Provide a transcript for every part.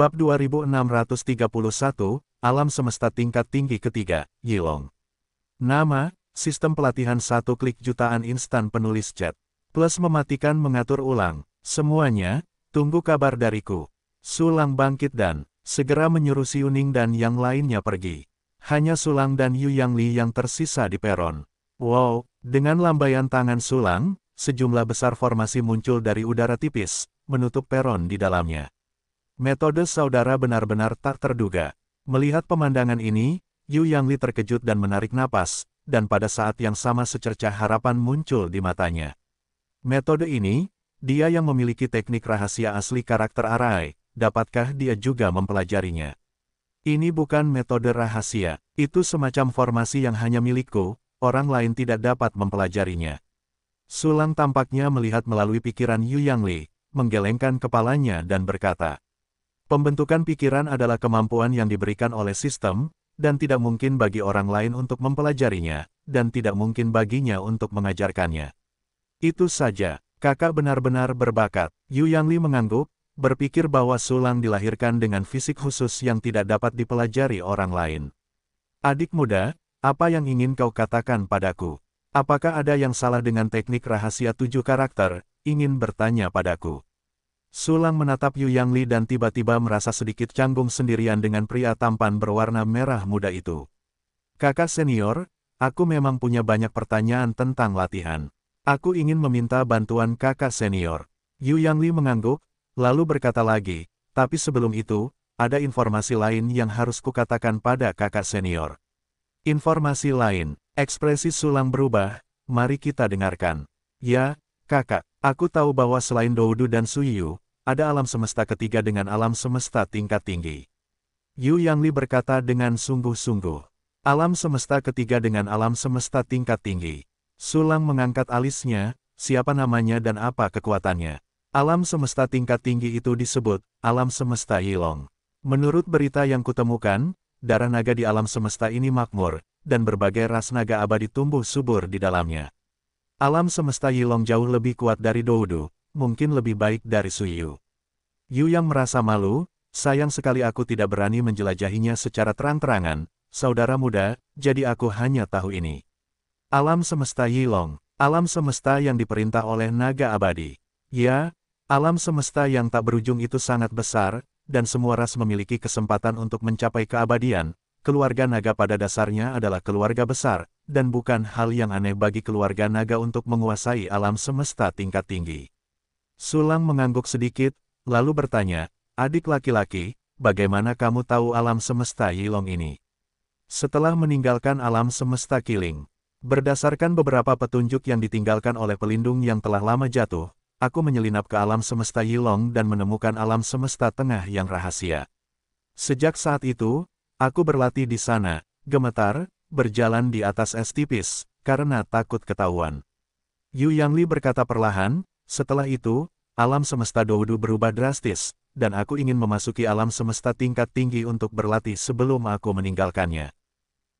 Bab 2631, Alam Semesta Tingkat Tinggi Ketiga, Yilong. Nama, Sistem Pelatihan Satu Klik Jutaan Instan Penulis Chat. Plus mematikan mengatur ulang. Semuanya, tunggu kabar dariku. Sulang bangkit dan, segera menyuruh Yuning dan yang lainnya pergi. Hanya Sulang dan Yu Yang Li yang tersisa di peron. Wow, dengan lambaian tangan Sulang, sejumlah besar formasi muncul dari udara tipis, menutup peron di dalamnya. Metode saudara benar-benar tak terduga. Melihat pemandangan ini, Yu Yang Li terkejut dan menarik napas, dan pada saat yang sama secerca harapan muncul di matanya. Metode ini, dia yang memiliki teknik rahasia asli karakter Arai, dapatkah dia juga mempelajarinya? Ini bukan metode rahasia, itu semacam formasi yang hanya milikku, orang lain tidak dapat mempelajarinya. Sulang tampaknya melihat melalui pikiran Yu Yang Li, menggelengkan kepalanya dan berkata, Pembentukan pikiran adalah kemampuan yang diberikan oleh sistem, dan tidak mungkin bagi orang lain untuk mempelajarinya, dan tidak mungkin baginya untuk mengajarkannya. Itu saja, kakak benar-benar berbakat. Yu Yangli mengangguk, berpikir bahwa Sulang dilahirkan dengan fisik khusus yang tidak dapat dipelajari orang lain. Adik muda, apa yang ingin kau katakan padaku? Apakah ada yang salah dengan teknik rahasia tujuh karakter, ingin bertanya padaku. Sulang menatap Yu Yangli dan tiba-tiba merasa sedikit canggung sendirian dengan pria tampan berwarna merah muda itu. Kakak senior, aku memang punya banyak pertanyaan tentang latihan. Aku ingin meminta bantuan kakak senior. Yu Yangli mengangguk, lalu berkata lagi, tapi sebelum itu, ada informasi lain yang harus kukatakan pada kakak senior. Informasi lain, ekspresi Sulang berubah, mari kita dengarkan. Ya, kakak, aku tahu bahwa selain Doudu dan Suyu, ada alam semesta ketiga dengan alam semesta tingkat tinggi. Yu Yang Li berkata dengan sungguh-sungguh. Alam semesta ketiga dengan alam semesta tingkat tinggi. Sulang mengangkat alisnya, siapa namanya dan apa kekuatannya. Alam semesta tingkat tinggi itu disebut, alam semesta Yilong. Menurut berita yang kutemukan, darah naga di alam semesta ini makmur, dan berbagai ras naga abadi tumbuh subur di dalamnya. Alam semesta Yilong jauh lebih kuat dari Doudu, mungkin lebih baik dari Suyu. Yu yang merasa malu, sayang sekali aku tidak berani menjelajahinya secara terang-terangan, saudara muda, jadi aku hanya tahu ini. Alam semesta Yilong, alam semesta yang diperintah oleh naga abadi. Ya, alam semesta yang tak berujung itu sangat besar, dan semua ras memiliki kesempatan untuk mencapai keabadian, keluarga naga pada dasarnya adalah keluarga besar, dan bukan hal yang aneh bagi keluarga naga untuk menguasai alam semesta tingkat tinggi. Sulang mengangguk sedikit, lalu bertanya, adik laki-laki, bagaimana kamu tahu alam semesta Yilong ini? Setelah meninggalkan alam semesta kiling, berdasarkan beberapa petunjuk yang ditinggalkan oleh pelindung yang telah lama jatuh, aku menyelinap ke alam semesta Yilong dan menemukan alam semesta tengah yang rahasia. Sejak saat itu, aku berlatih di sana, gemetar, berjalan di atas es tipis, karena takut ketahuan. Yu Yangli berkata perlahan, setelah itu, alam semesta Doudu berubah drastis, dan aku ingin memasuki alam semesta tingkat tinggi untuk berlatih sebelum aku meninggalkannya.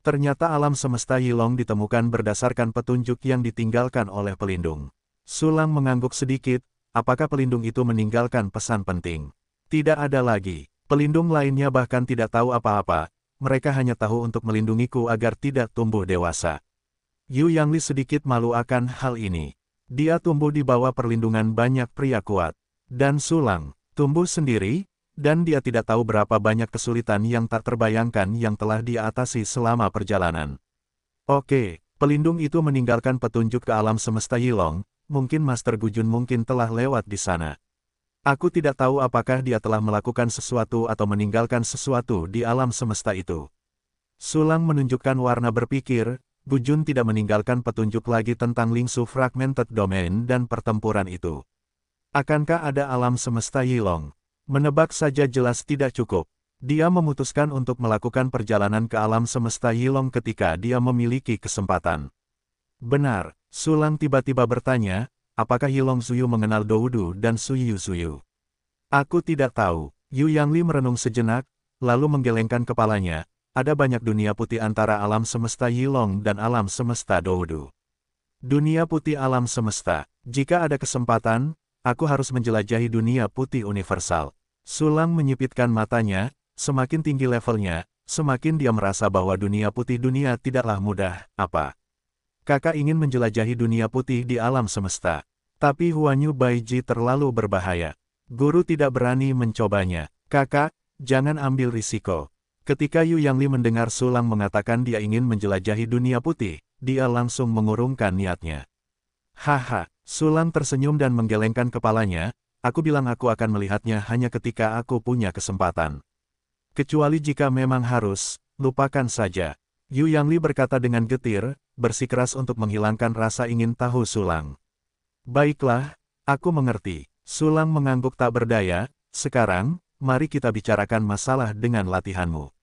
Ternyata alam semesta Yilong ditemukan berdasarkan petunjuk yang ditinggalkan oleh pelindung. Sulang mengangguk sedikit, apakah pelindung itu meninggalkan pesan penting? Tidak ada lagi. Pelindung lainnya bahkan tidak tahu apa-apa, mereka hanya tahu untuk melindungiku agar tidak tumbuh dewasa. Yu Yangli sedikit malu akan hal ini. Dia tumbuh di bawah perlindungan banyak pria kuat. Dan sulang, tumbuh sendiri, dan dia tidak tahu berapa banyak kesulitan yang tak terbayangkan yang telah diatasi selama perjalanan. Oke, pelindung itu meninggalkan petunjuk ke alam semesta Yilong, mungkin Master Gujun mungkin telah lewat di sana. Aku tidak tahu apakah dia telah melakukan sesuatu atau meninggalkan sesuatu di alam semesta itu. Sulang menunjukkan warna berpikir, Jun tidak meninggalkan petunjuk lagi tentang Lingsu Fragmented Domain dan pertempuran itu. Akankah ada alam semesta Yilong? Menebak saja jelas tidak cukup. Dia memutuskan untuk melakukan perjalanan ke alam semesta Yilong ketika dia memiliki kesempatan. Benar, Sulang tiba-tiba bertanya, apakah Yilong Suyu mengenal Doudu dan Suyu Suyu? Aku tidak tahu. Yu Yangli merenung sejenak, lalu menggelengkan kepalanya, ada banyak dunia putih antara alam semesta Yilong dan alam semesta Doudu. Dunia putih alam semesta, jika ada kesempatan, aku harus menjelajahi dunia putih universal. Sulang menyipitkan matanya, semakin tinggi levelnya, semakin dia merasa bahwa dunia putih dunia tidaklah mudah, apa. Kakak ingin menjelajahi dunia putih di alam semesta. Tapi Huanyu Baiji terlalu berbahaya. Guru tidak berani mencobanya. Kakak, jangan ambil risiko. Ketika Yu Yangli mendengar Sulang mengatakan dia ingin menjelajahi dunia putih, dia langsung mengurungkan niatnya. Haha, Sulang tersenyum dan menggelengkan kepalanya, aku bilang aku akan melihatnya hanya ketika aku punya kesempatan. Kecuali jika memang harus, lupakan saja. Yu Yangli berkata dengan getir, bersikeras untuk menghilangkan rasa ingin tahu Sulang. Baiklah, aku mengerti. Sulang mengangguk tak berdaya, sekarang, mari kita bicarakan masalah dengan latihanmu.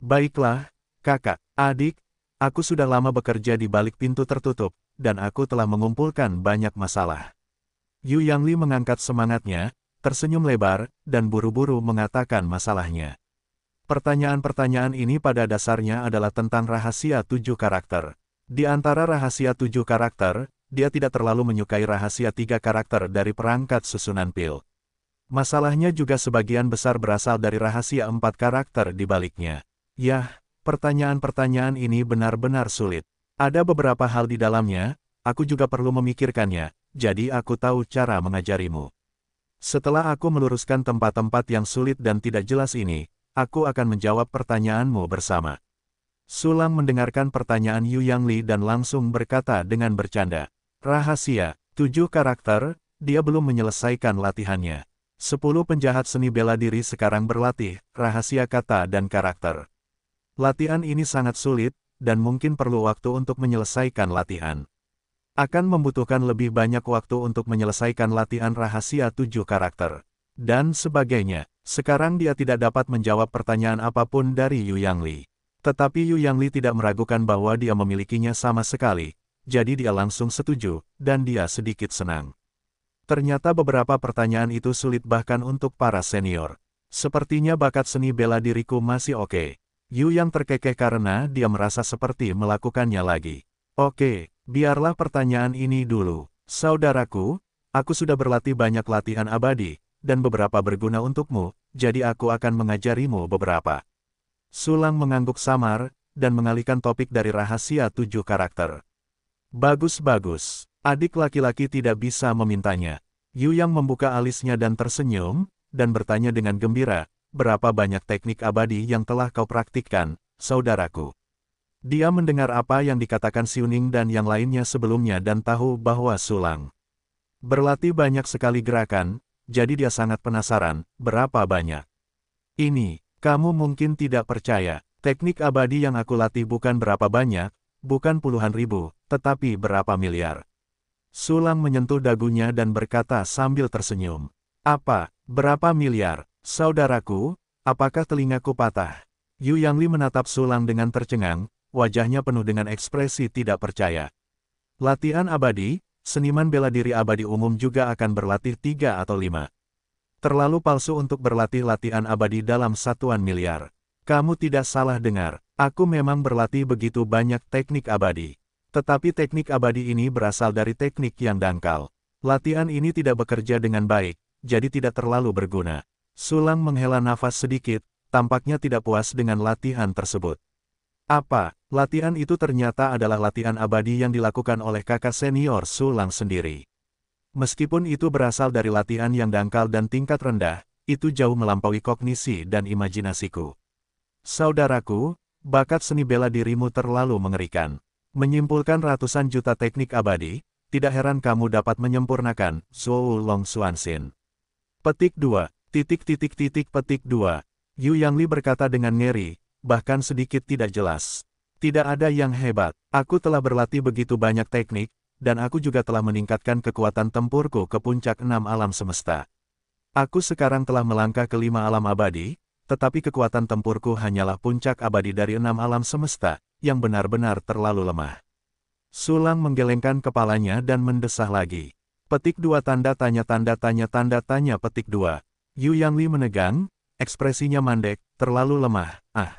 Baiklah, kakak, adik, aku sudah lama bekerja di balik pintu tertutup, dan aku telah mengumpulkan banyak masalah. Yu Yangli mengangkat semangatnya, tersenyum lebar, dan buru-buru mengatakan masalahnya. Pertanyaan-pertanyaan ini pada dasarnya adalah tentang rahasia tujuh karakter. Di antara rahasia tujuh karakter, dia tidak terlalu menyukai rahasia tiga karakter dari perangkat susunan pil. Masalahnya juga sebagian besar berasal dari rahasia empat karakter di baliknya. Yah, pertanyaan-pertanyaan ini benar-benar sulit. Ada beberapa hal di dalamnya, aku juga perlu memikirkannya, jadi aku tahu cara mengajarimu. Setelah aku meluruskan tempat-tempat yang sulit dan tidak jelas ini, aku akan menjawab pertanyaanmu bersama. Sulang mendengarkan pertanyaan Yu Yang Li dan langsung berkata dengan bercanda. Rahasia, tujuh karakter, dia belum menyelesaikan latihannya. Sepuluh penjahat seni bela diri sekarang berlatih, rahasia kata dan karakter. Latihan ini sangat sulit, dan mungkin perlu waktu untuk menyelesaikan latihan. Akan membutuhkan lebih banyak waktu untuk menyelesaikan latihan rahasia tujuh karakter. Dan sebagainya. Sekarang dia tidak dapat menjawab pertanyaan apapun dari Yu Yang Li. Tetapi Yu Yang Li tidak meragukan bahwa dia memilikinya sama sekali, jadi dia langsung setuju, dan dia sedikit senang. Ternyata beberapa pertanyaan itu sulit bahkan untuk para senior. Sepertinya bakat seni bela diriku masih oke. Okay. Yu yang terkekeh karena dia merasa seperti melakukannya lagi. Oke, biarlah pertanyaan ini dulu. Saudaraku, aku sudah berlatih banyak latihan abadi, dan beberapa berguna untukmu, jadi aku akan mengajarimu beberapa. Sulang mengangguk samar, dan mengalihkan topik dari rahasia tujuh karakter. Bagus-bagus, adik laki-laki tidak bisa memintanya. Yu yang membuka alisnya dan tersenyum, dan bertanya dengan gembira, berapa banyak teknik abadi yang telah kau praktikkan, saudaraku. Dia mendengar apa yang dikatakan Siuning dan yang lainnya sebelumnya dan tahu bahwa Sulang berlatih banyak sekali gerakan, jadi dia sangat penasaran, berapa banyak. Ini, kamu mungkin tidak percaya, teknik abadi yang aku latih bukan berapa banyak, bukan puluhan ribu, tetapi berapa miliar. Sulang menyentuh dagunya dan berkata sambil tersenyum. Apa, berapa miliar? Saudaraku, apakah telingaku patah? Yu Yangli menatap Sulang dengan tercengang, wajahnya penuh dengan ekspresi tidak percaya. Latihan abadi, seniman bela diri abadi umum juga akan berlatih tiga atau lima. Terlalu palsu untuk berlatih latihan abadi dalam satuan miliar. Kamu tidak salah dengar, aku memang berlatih begitu banyak teknik abadi. Tetapi teknik abadi ini berasal dari teknik yang dangkal. Latihan ini tidak bekerja dengan baik, jadi tidak terlalu berguna. Sulang menghela nafas sedikit, tampaknya tidak puas dengan latihan tersebut. Apa, latihan itu ternyata adalah latihan abadi yang dilakukan oleh kakak senior Sulang sendiri. Meskipun itu berasal dari latihan yang dangkal dan tingkat rendah, itu jauh melampaui kognisi dan imajinasiku. Saudaraku, bakat seni bela dirimu terlalu mengerikan. Menyimpulkan ratusan juta teknik abadi, tidak heran kamu dapat menyempurnakan Zhou Long Xuanxin. Petik 2. Titik titik titik petik dua. Yu Yangli berkata dengan ngeri, bahkan sedikit tidak jelas. Tidak ada yang hebat. Aku telah berlatih begitu banyak teknik, dan aku juga telah meningkatkan kekuatan tempurku ke puncak enam alam semesta. Aku sekarang telah melangkah ke lima alam abadi, tetapi kekuatan tempurku hanyalah puncak abadi dari enam alam semesta, yang benar-benar terlalu lemah. Sulang menggelengkan kepalanya dan mendesah lagi. Petik dua tanda tanya tanda tanya tanda tanya petik dua. Yu Li menegang, ekspresinya mandek, terlalu lemah, ah.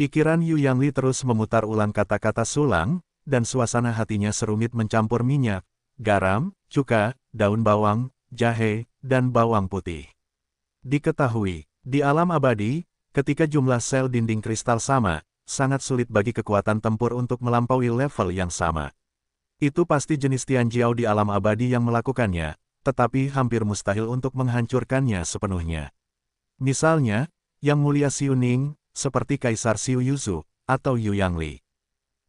Pikiran Yu Li terus memutar ulang kata-kata sulang, dan suasana hatinya serumit mencampur minyak, garam, cuka, daun bawang, jahe, dan bawang putih. Diketahui, di alam abadi, ketika jumlah sel dinding kristal sama, sangat sulit bagi kekuatan tempur untuk melampaui level yang sama. Itu pasti jenis Tianjiao di alam abadi yang melakukannya, tetapi hampir mustahil untuk menghancurkannya sepenuhnya. Misalnya, Yang Mulia Xiu Ning, seperti Kaisar Xiu Yuzu, atau Yu Yangli.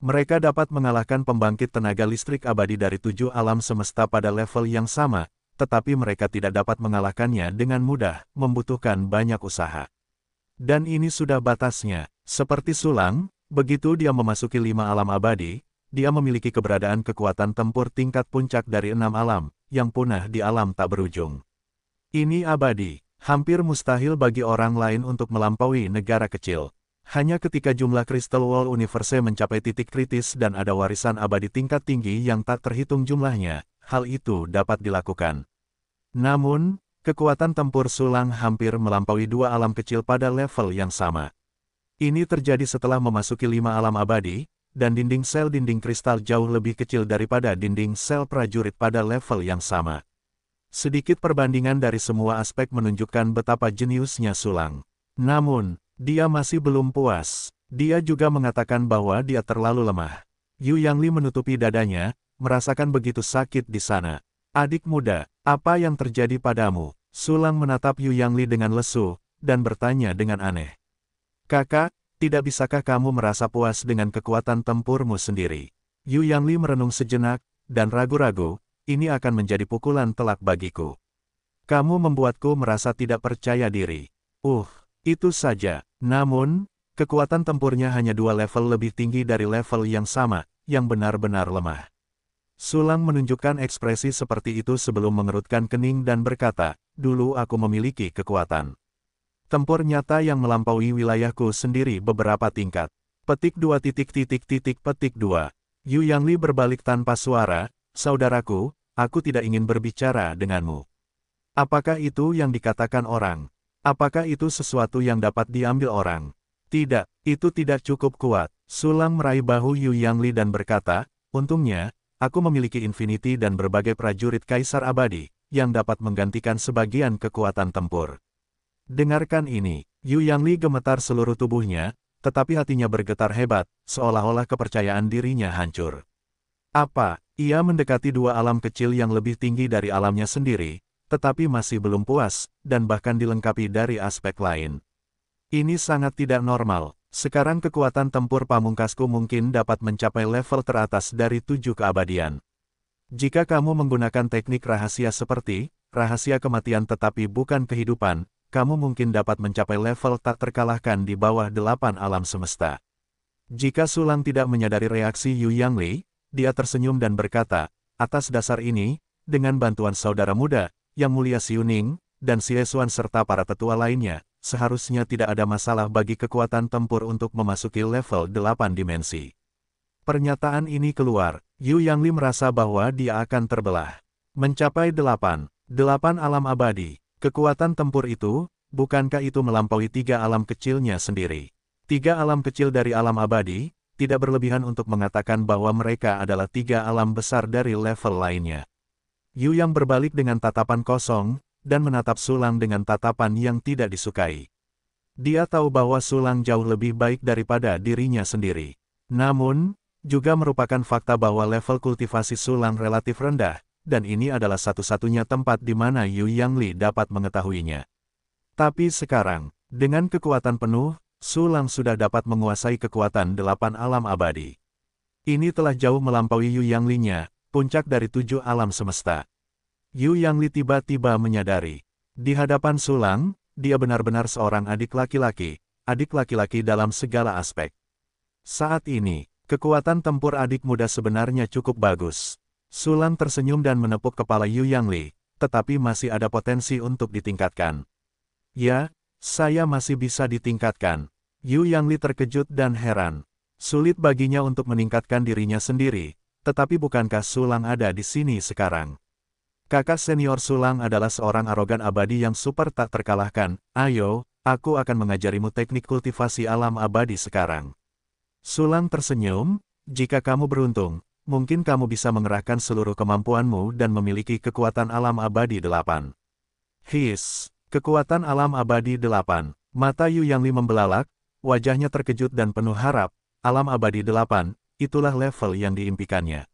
Mereka dapat mengalahkan pembangkit tenaga listrik abadi dari tujuh alam semesta pada level yang sama, tetapi mereka tidak dapat mengalahkannya dengan mudah, membutuhkan banyak usaha. Dan ini sudah batasnya, seperti sulang, begitu dia memasuki lima alam abadi, dia memiliki keberadaan kekuatan tempur tingkat puncak dari enam alam, yang punah di alam tak berujung. Ini abadi, hampir mustahil bagi orang lain untuk melampaui negara kecil. Hanya ketika jumlah Crystal Wall Universe mencapai titik kritis dan ada warisan abadi tingkat tinggi yang tak terhitung jumlahnya, hal itu dapat dilakukan. Namun, kekuatan tempur sulang hampir melampaui dua alam kecil pada level yang sama. Ini terjadi setelah memasuki lima alam abadi, dan dinding sel dinding kristal jauh lebih kecil daripada dinding sel prajurit pada level yang sama. Sedikit perbandingan dari semua aspek menunjukkan betapa jeniusnya Sulang. Namun, dia masih belum puas. Dia juga mengatakan bahwa dia terlalu lemah. Yu Yang Li menutupi dadanya, merasakan begitu sakit di sana. Adik muda, apa yang terjadi padamu? Sulang menatap Yu Yang Li dengan lesu, dan bertanya dengan aneh. Kakak, tidak bisakah kamu merasa puas dengan kekuatan tempurmu sendiri? Yu Yangli merenung sejenak, dan ragu-ragu, ini akan menjadi pukulan telak bagiku. Kamu membuatku merasa tidak percaya diri. Uh, itu saja. Namun, kekuatan tempurnya hanya dua level lebih tinggi dari level yang sama, yang benar-benar lemah. Sulang menunjukkan ekspresi seperti itu sebelum mengerutkan kening dan berkata, dulu aku memiliki kekuatan. Tempur nyata yang melampaui wilayahku sendiri beberapa tingkat. Petik dua titik titik titik petik dua. Yu Yangli berbalik tanpa suara, saudaraku, aku tidak ingin berbicara denganmu. Apakah itu yang dikatakan orang? Apakah itu sesuatu yang dapat diambil orang? Tidak, itu tidak cukup kuat. Sulang meraih bahu Yu Yangli dan berkata, untungnya, aku memiliki Infinity dan berbagai prajurit Kaisar Abadi, yang dapat menggantikan sebagian kekuatan tempur. Dengarkan ini, Yu Yangli gemetar seluruh tubuhnya, tetapi hatinya bergetar hebat, seolah-olah kepercayaan dirinya hancur. Apa, ia mendekati dua alam kecil yang lebih tinggi dari alamnya sendiri, tetapi masih belum puas, dan bahkan dilengkapi dari aspek lain. Ini sangat tidak normal, sekarang kekuatan tempur pamungkasku mungkin dapat mencapai level teratas dari tujuh keabadian. Jika kamu menggunakan teknik rahasia seperti, rahasia kematian tetapi bukan kehidupan, kamu mungkin dapat mencapai level tak terkalahkan di bawah delapan alam semesta. Jika Sulang tidak menyadari reaksi Yu Yang Li, dia tersenyum dan berkata, atas dasar ini, dengan bantuan saudara muda, yang mulia Yuning dan Xuan serta para tetua lainnya, seharusnya tidak ada masalah bagi kekuatan tempur untuk memasuki level delapan dimensi. Pernyataan ini keluar, Yu Yangli merasa bahwa dia akan terbelah. Mencapai delapan, delapan alam abadi, Kekuatan tempur itu, bukankah itu melampaui tiga alam kecilnya sendiri? Tiga alam kecil dari alam abadi, tidak berlebihan untuk mengatakan bahwa mereka adalah tiga alam besar dari level lainnya. Yu yang berbalik dengan tatapan kosong, dan menatap Sulang dengan tatapan yang tidak disukai. Dia tahu bahwa Sulang jauh lebih baik daripada dirinya sendiri. Namun, juga merupakan fakta bahwa level kultivasi Sulang relatif rendah, dan ini adalah satu-satunya tempat di mana Yu Yang Li dapat mengetahuinya. Tapi sekarang, dengan kekuatan penuh, Sulang sudah dapat menguasai kekuatan delapan alam abadi. Ini telah jauh melampaui Yu Yang li puncak dari tujuh alam semesta. Yu Yang Li tiba-tiba menyadari. Di hadapan Sulang, dia benar-benar seorang adik laki-laki, adik laki-laki dalam segala aspek. Saat ini, kekuatan tempur adik muda sebenarnya cukup bagus. Sulan tersenyum dan menepuk kepala Yu Yang Li, tetapi masih ada potensi untuk ditingkatkan. Ya, saya masih bisa ditingkatkan. Yu Yang Li terkejut dan heran. Sulit baginya untuk meningkatkan dirinya sendiri, tetapi bukankah Sulang ada di sini sekarang? Kakak senior Sulang adalah seorang arogan abadi yang super tak terkalahkan. Ayo, aku akan mengajarimu teknik kultivasi alam abadi sekarang. Sulang tersenyum, jika kamu beruntung, mungkin kamu bisa mengerahkan seluruh kemampuanmu dan memiliki kekuatan alam abadi delapan. His, kekuatan alam abadi delapan. Mata Yu Yang Li membelalak, wajahnya terkejut dan penuh harap, alam abadi delapan, itulah level yang diimpikannya.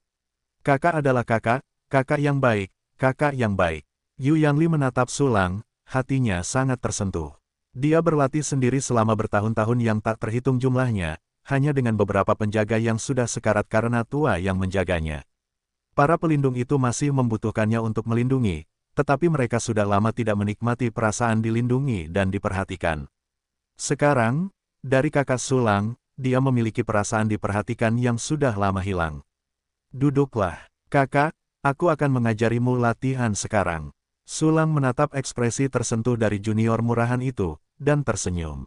Kakak adalah kakak, kakak yang baik, kakak yang baik. Yu Yang Li menatap sulang, hatinya sangat tersentuh. Dia berlatih sendiri selama bertahun-tahun yang tak terhitung jumlahnya, hanya dengan beberapa penjaga yang sudah sekarat karena tua yang menjaganya. Para pelindung itu masih membutuhkannya untuk melindungi, tetapi mereka sudah lama tidak menikmati perasaan dilindungi dan diperhatikan. Sekarang, dari kakak sulang, dia memiliki perasaan diperhatikan yang sudah lama hilang. Duduklah, kakak, aku akan mengajarimu latihan sekarang. Sulang menatap ekspresi tersentuh dari junior murahan itu, dan tersenyum.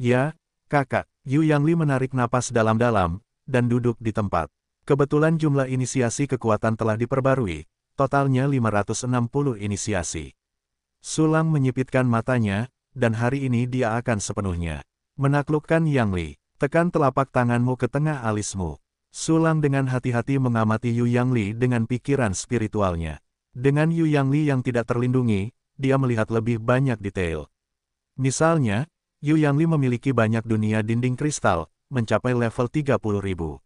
Ya, kakak, Yu Yangli menarik napas dalam-dalam, dan duduk di tempat. Kebetulan jumlah inisiasi kekuatan telah diperbarui, totalnya 560 inisiasi. Sulang menyipitkan matanya, dan hari ini dia akan sepenuhnya. Menaklukkan Yang Li, tekan telapak tanganmu ke tengah alismu. Sulang dengan hati-hati mengamati Yu Yang Li dengan pikiran spiritualnya. Dengan Yu Yang Li yang tidak terlindungi, dia melihat lebih banyak detail. Misalnya, Yu Yanli memiliki banyak dunia dinding kristal, mencapai level 30 ribu.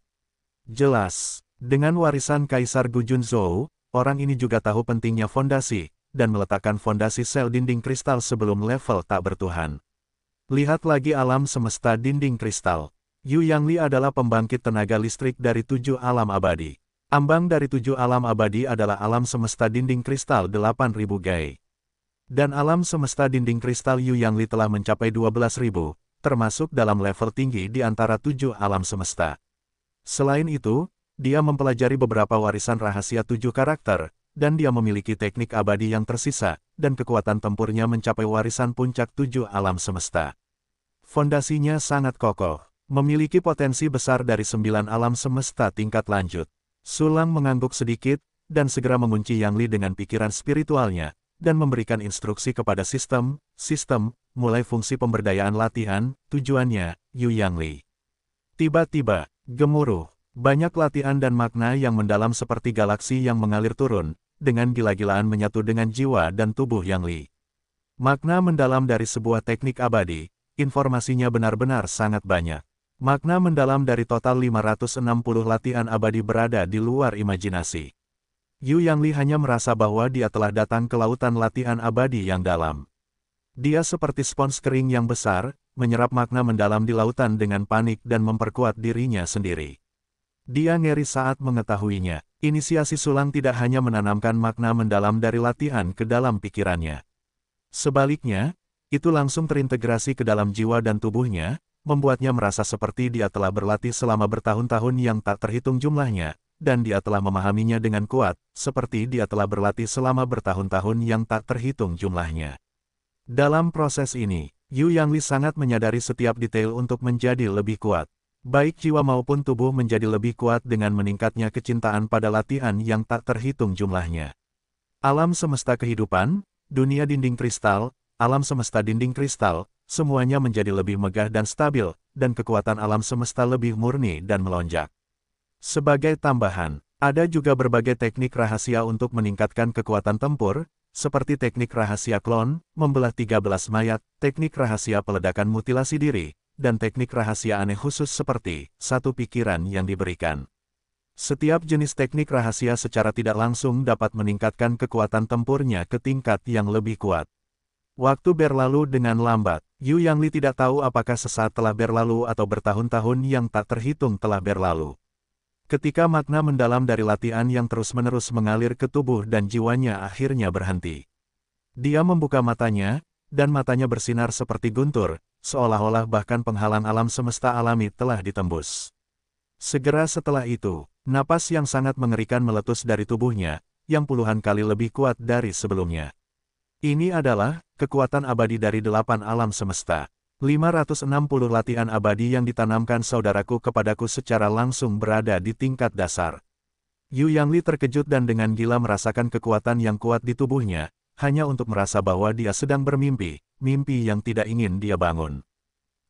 Jelas, dengan warisan Kaisar Gujun orang ini juga tahu pentingnya fondasi, dan meletakkan fondasi sel dinding kristal sebelum level tak bertuhan. Lihat lagi alam semesta dinding kristal. Yu Yangli adalah pembangkit tenaga listrik dari tujuh alam abadi. Ambang dari tujuh alam abadi adalah alam semesta dinding kristal 8000 gai. Dan alam semesta dinding kristal Yu Yang Li telah mencapai 12.000, termasuk dalam level tinggi di antara tujuh alam semesta. Selain itu, dia mempelajari beberapa warisan rahasia tujuh karakter, dan dia memiliki teknik abadi yang tersisa, dan kekuatan tempurnya mencapai warisan puncak tujuh alam semesta. Fondasinya sangat kokoh, memiliki potensi besar dari sembilan alam semesta tingkat lanjut. Sulang mengangguk sedikit, dan segera mengunci Yang Li dengan pikiran spiritualnya, dan memberikan instruksi kepada sistem, sistem, mulai fungsi pemberdayaan latihan, tujuannya, Yu Yang Li. Tiba-tiba, gemuruh, banyak latihan dan makna yang mendalam seperti galaksi yang mengalir turun, dengan gila-gilaan menyatu dengan jiwa dan tubuh Yang Li. Makna mendalam dari sebuah teknik abadi, informasinya benar-benar sangat banyak. Makna mendalam dari total 560 latihan abadi berada di luar imajinasi. Yu Yangli hanya merasa bahwa dia telah datang ke lautan latihan abadi yang dalam. Dia seperti spons kering yang besar, menyerap makna mendalam di lautan dengan panik dan memperkuat dirinya sendiri. Dia ngeri saat mengetahuinya. Inisiasi sulang tidak hanya menanamkan makna mendalam dari latihan ke dalam pikirannya. Sebaliknya, itu langsung terintegrasi ke dalam jiwa dan tubuhnya, membuatnya merasa seperti dia telah berlatih selama bertahun-tahun yang tak terhitung jumlahnya, dan dia telah memahaminya dengan kuat, seperti dia telah berlatih selama bertahun-tahun yang tak terhitung jumlahnya. Dalam proses ini, Yu Yang Li sangat menyadari setiap detail untuk menjadi lebih kuat. Baik jiwa maupun tubuh menjadi lebih kuat dengan meningkatnya kecintaan pada latihan yang tak terhitung jumlahnya. Alam semesta kehidupan, dunia dinding kristal, alam semesta dinding kristal, semuanya menjadi lebih megah dan stabil, dan kekuatan alam semesta lebih murni dan melonjak. Sebagai tambahan, ada juga berbagai teknik rahasia untuk meningkatkan kekuatan tempur, seperti teknik rahasia klon, membelah 13 mayat, teknik rahasia peledakan mutilasi diri, dan teknik rahasia aneh khusus seperti satu pikiran yang diberikan. Setiap jenis teknik rahasia secara tidak langsung dapat meningkatkan kekuatan tempurnya ke tingkat yang lebih kuat. Waktu berlalu dengan lambat, Yu Yangli tidak tahu apakah sesaat telah berlalu atau bertahun-tahun yang tak terhitung telah berlalu. Ketika makna mendalam dari latihan yang terus-menerus mengalir ke tubuh dan jiwanya akhirnya berhenti. Dia membuka matanya, dan matanya bersinar seperti guntur, seolah-olah bahkan penghalang alam semesta alami telah ditembus. Segera setelah itu, napas yang sangat mengerikan meletus dari tubuhnya, yang puluhan kali lebih kuat dari sebelumnya. Ini adalah kekuatan abadi dari delapan alam semesta. 560 latihan abadi yang ditanamkan saudaraku kepadaku secara langsung berada di tingkat dasar. Yu Yangli terkejut dan dengan gila merasakan kekuatan yang kuat di tubuhnya, hanya untuk merasa bahwa dia sedang bermimpi, mimpi yang tidak ingin dia bangun.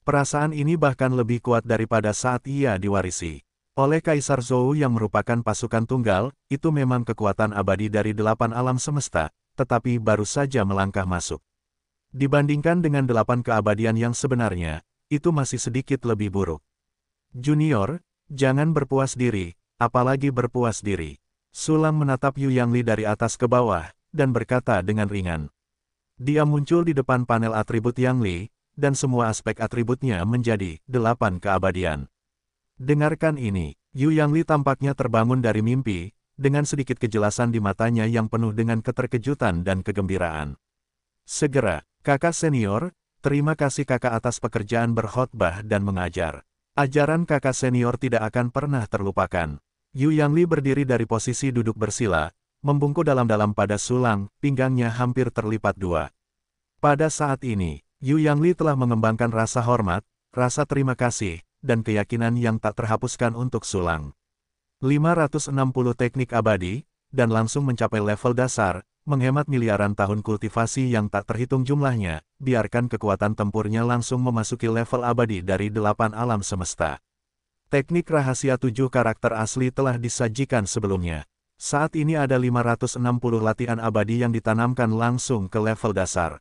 Perasaan ini bahkan lebih kuat daripada saat ia diwarisi. Oleh Kaisar Zhou yang merupakan pasukan tunggal, itu memang kekuatan abadi dari delapan alam semesta, tetapi baru saja melangkah masuk. Dibandingkan dengan delapan keabadian yang sebenarnya, itu masih sedikit lebih buruk. Junior, jangan berpuas diri, apalagi berpuas diri. Sulang menatap Yu Yang Li dari atas ke bawah, dan berkata dengan ringan. Dia muncul di depan panel atribut Yang Li, dan semua aspek atributnya menjadi delapan keabadian. Dengarkan ini, Yu Yang Li tampaknya terbangun dari mimpi, dengan sedikit kejelasan di matanya yang penuh dengan keterkejutan dan kegembiraan. Segera, Kakak senior, terima kasih kakak atas pekerjaan berkhotbah dan mengajar. Ajaran kakak senior tidak akan pernah terlupakan. Yu Yangli berdiri dari posisi duduk bersila, membungku dalam-dalam pada sulang, pinggangnya hampir terlipat dua. Pada saat ini, Yu Yangli telah mengembangkan rasa hormat, rasa terima kasih, dan keyakinan yang tak terhapuskan untuk sulang. 560 teknik abadi, dan langsung mencapai level dasar, menghemat miliaran tahun kultivasi yang tak terhitung jumlahnya, biarkan kekuatan tempurnya langsung memasuki level abadi dari delapan alam semesta. Teknik rahasia tujuh karakter asli telah disajikan sebelumnya. Saat ini ada 560 latihan abadi yang ditanamkan langsung ke level dasar.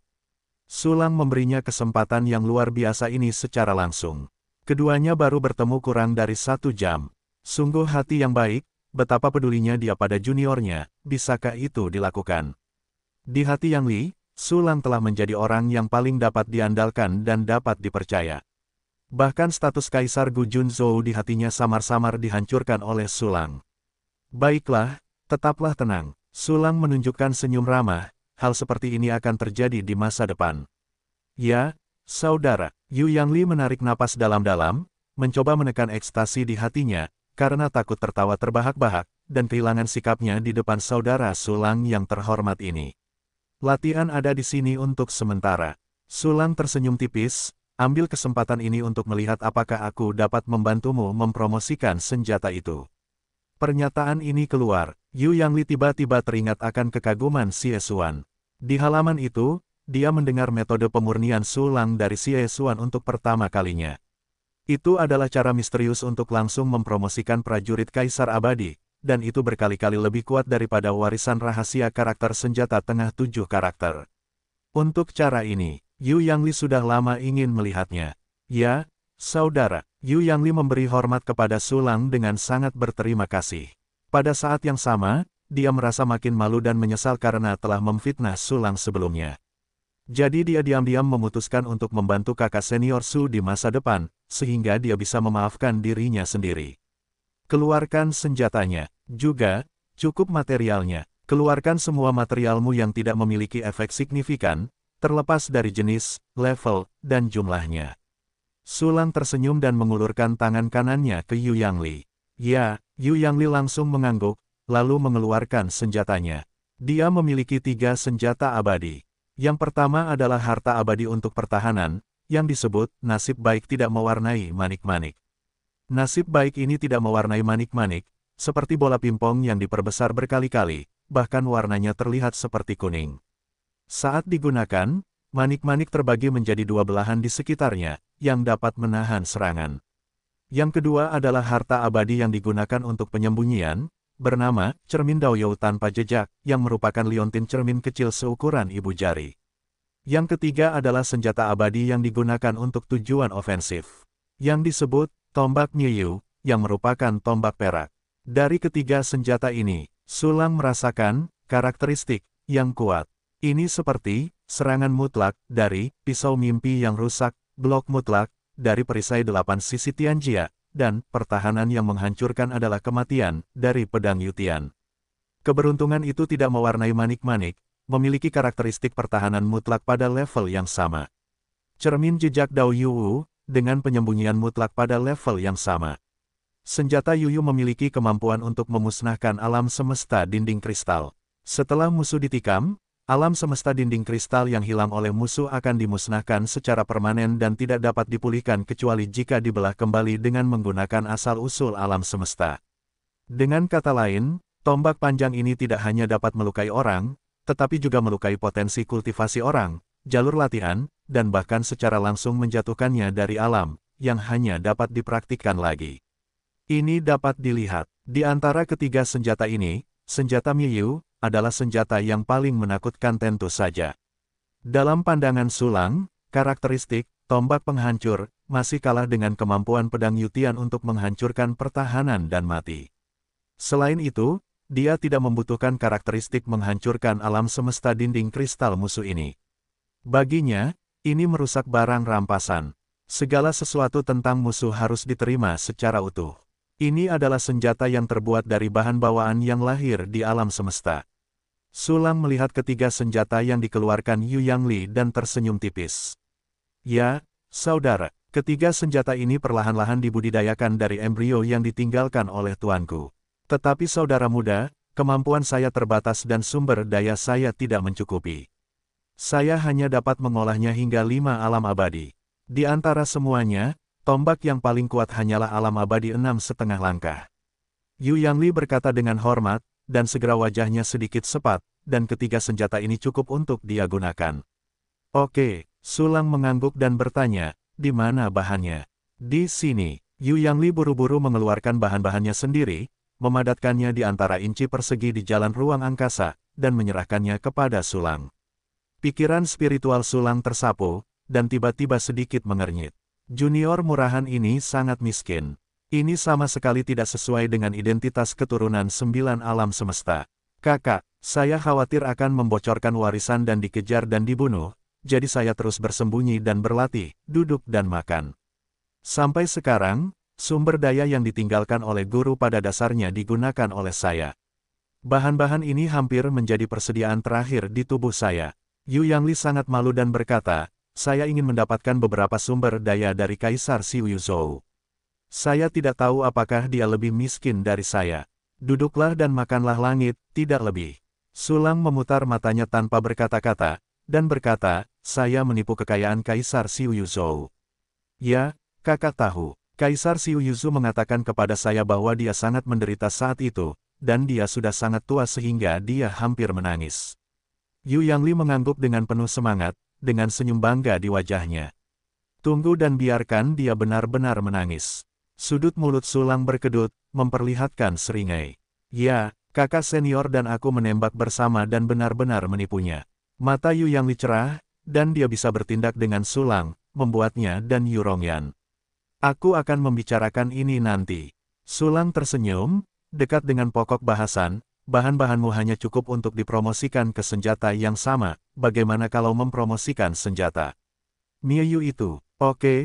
Sulang memberinya kesempatan yang luar biasa ini secara langsung. Keduanya baru bertemu kurang dari satu jam. Sungguh hati yang baik, betapa pedulinya dia pada juniornya, bisakah itu dilakukan? Di hati Yang Li, Sulang telah menjadi orang yang paling dapat diandalkan dan dapat dipercaya. Bahkan status Kaisar Gu Zhou di hatinya samar-samar dihancurkan oleh Sulang. Baiklah, tetaplah tenang. Sulang menunjukkan senyum ramah, hal seperti ini akan terjadi di masa depan. Ya, saudara, Yu Yang Li menarik napas dalam-dalam, mencoba menekan ekstasi di hatinya, karena takut tertawa terbahak-bahak, dan kehilangan sikapnya di depan saudara Sulang yang terhormat ini. Latihan ada di sini untuk sementara. Sulang tersenyum tipis, ambil kesempatan ini untuk melihat apakah aku dapat membantumu mempromosikan senjata itu. Pernyataan ini keluar, Yu Yangli tiba-tiba teringat akan kekaguman si Esuan. Di halaman itu, dia mendengar metode pemurnian sulang dari si Esuan untuk pertama kalinya. Itu adalah cara misterius untuk langsung mempromosikan prajurit Kaisar Abadi, dan itu berkali-kali lebih kuat daripada warisan rahasia karakter senjata tengah tujuh karakter. Untuk cara ini, Yu Yangli sudah lama ingin melihatnya. Ya, saudara, Yu Yangli memberi hormat kepada Sulang dengan sangat berterima kasih. Pada saat yang sama, dia merasa makin malu dan menyesal karena telah memfitnah Sulang sebelumnya. Jadi dia diam-diam memutuskan untuk membantu kakak senior Su di masa depan, sehingga dia bisa memaafkan dirinya sendiri. Keluarkan senjatanya, juga, cukup materialnya, keluarkan semua materialmu yang tidak memiliki efek signifikan, terlepas dari jenis, level, dan jumlahnya. Sulan tersenyum dan mengulurkan tangan kanannya ke Yu Yang Li. Ya, Yu Yang Li langsung mengangguk, lalu mengeluarkan senjatanya. Dia memiliki tiga senjata abadi. Yang pertama adalah harta abadi untuk pertahanan, yang disebut nasib baik tidak mewarnai manik-manik. Nasib baik ini tidak mewarnai manik-manik, seperti bola pimpong yang diperbesar berkali-kali, bahkan warnanya terlihat seperti kuning. Saat digunakan, manik-manik terbagi menjadi dua belahan di sekitarnya, yang dapat menahan serangan. Yang kedua adalah harta abadi yang digunakan untuk penyembunyian, bernama cermin Daoyou tanpa jejak, yang merupakan liontin cermin kecil seukuran ibu jari. Yang ketiga adalah senjata abadi yang digunakan untuk tujuan ofensif. Yang disebut, tombak Niyu, yang merupakan tombak perak. Dari ketiga senjata ini, Sulang merasakan karakteristik yang kuat. Ini seperti serangan mutlak dari pisau mimpi yang rusak, blok mutlak dari perisai delapan sisi Tianjia, dan pertahanan yang menghancurkan adalah kematian dari pedang Yutian. Keberuntungan itu tidak mewarnai manik-manik, memiliki karakteristik pertahanan mutlak pada level yang sama. Cermin jejak Dao Yuwu, dengan penyembunyian mutlak pada level yang sama. Senjata Yuyu memiliki kemampuan untuk memusnahkan alam semesta dinding kristal. Setelah musuh ditikam, alam semesta dinding kristal yang hilang oleh musuh akan dimusnahkan secara permanen dan tidak dapat dipulihkan kecuali jika dibelah kembali dengan menggunakan asal-usul alam semesta. Dengan kata lain, tombak panjang ini tidak hanya dapat melukai orang, tetapi juga melukai potensi kultivasi orang, jalur latihan, dan bahkan secara langsung menjatuhkannya dari alam, yang hanya dapat dipraktikkan lagi. Ini dapat dilihat. Di antara ketiga senjata ini, senjata Miyu adalah senjata yang paling menakutkan tentu saja. Dalam pandangan Sulang, karakteristik, tombak penghancur, masih kalah dengan kemampuan pedang Yutian untuk menghancurkan pertahanan dan mati. Selain itu, dia tidak membutuhkan karakteristik menghancurkan alam semesta dinding kristal musuh ini. Baginya, ini merusak barang rampasan. Segala sesuatu tentang musuh harus diterima secara utuh. Ini adalah senjata yang terbuat dari bahan bawaan yang lahir di alam semesta. Sulang melihat ketiga senjata yang dikeluarkan Yu Yang Li dan tersenyum tipis. Ya, saudara, ketiga senjata ini perlahan-lahan dibudidayakan dari embrio yang ditinggalkan oleh tuanku. Tetapi saudara muda, kemampuan saya terbatas dan sumber daya saya tidak mencukupi. Saya hanya dapat mengolahnya hingga lima alam abadi. Di antara semuanya, tombak yang paling kuat hanyalah alam abadi enam setengah langkah. Yu Yang Li berkata dengan hormat, dan segera wajahnya sedikit sepat, dan ketiga senjata ini cukup untuk dia gunakan. Oke, Sulang mengangguk dan bertanya, di mana bahannya? Di sini, Yu Yang Li buru-buru mengeluarkan bahan-bahannya sendiri, memadatkannya di antara inci persegi di jalan ruang angkasa, dan menyerahkannya kepada Sulang. Pikiran spiritual Sulang tersapu, dan tiba-tiba sedikit mengernyit. Junior murahan ini sangat miskin. Ini sama sekali tidak sesuai dengan identitas keturunan sembilan alam semesta. Kakak, saya khawatir akan membocorkan warisan dan dikejar dan dibunuh, jadi saya terus bersembunyi dan berlatih, duduk dan makan. Sampai sekarang, Sumber daya yang ditinggalkan oleh guru pada dasarnya digunakan oleh saya. Bahan-bahan ini hampir menjadi persediaan terakhir di tubuh saya. Yu Yangli sangat malu dan berkata, saya ingin mendapatkan beberapa sumber daya dari Kaisar Siu Zhou. Saya tidak tahu apakah dia lebih miskin dari saya. Duduklah dan makanlah langit, tidak lebih. Sulang memutar matanya tanpa berkata-kata, dan berkata, saya menipu kekayaan Kaisar Siu Zhou. Ya, kakak tahu. Kaisar Siu Yuzu mengatakan kepada saya bahwa dia sangat menderita saat itu, dan dia sudah sangat tua sehingga dia hampir menangis. Yu Yangli mengangguk dengan penuh semangat, dengan senyum bangga di wajahnya. Tunggu dan biarkan dia benar-benar menangis. Sudut mulut sulang berkedut, memperlihatkan seringai. Ya, kakak senior dan aku menembak bersama dan benar-benar menipunya. Mata Yu Yangli cerah, dan dia bisa bertindak dengan sulang, membuatnya dan Yu Rongyan Aku akan membicarakan ini nanti. Sulang tersenyum, dekat dengan pokok bahasan, bahan-bahanmu hanya cukup untuk dipromosikan ke senjata yang sama, bagaimana kalau mempromosikan senjata? Miyu itu, oke, okay,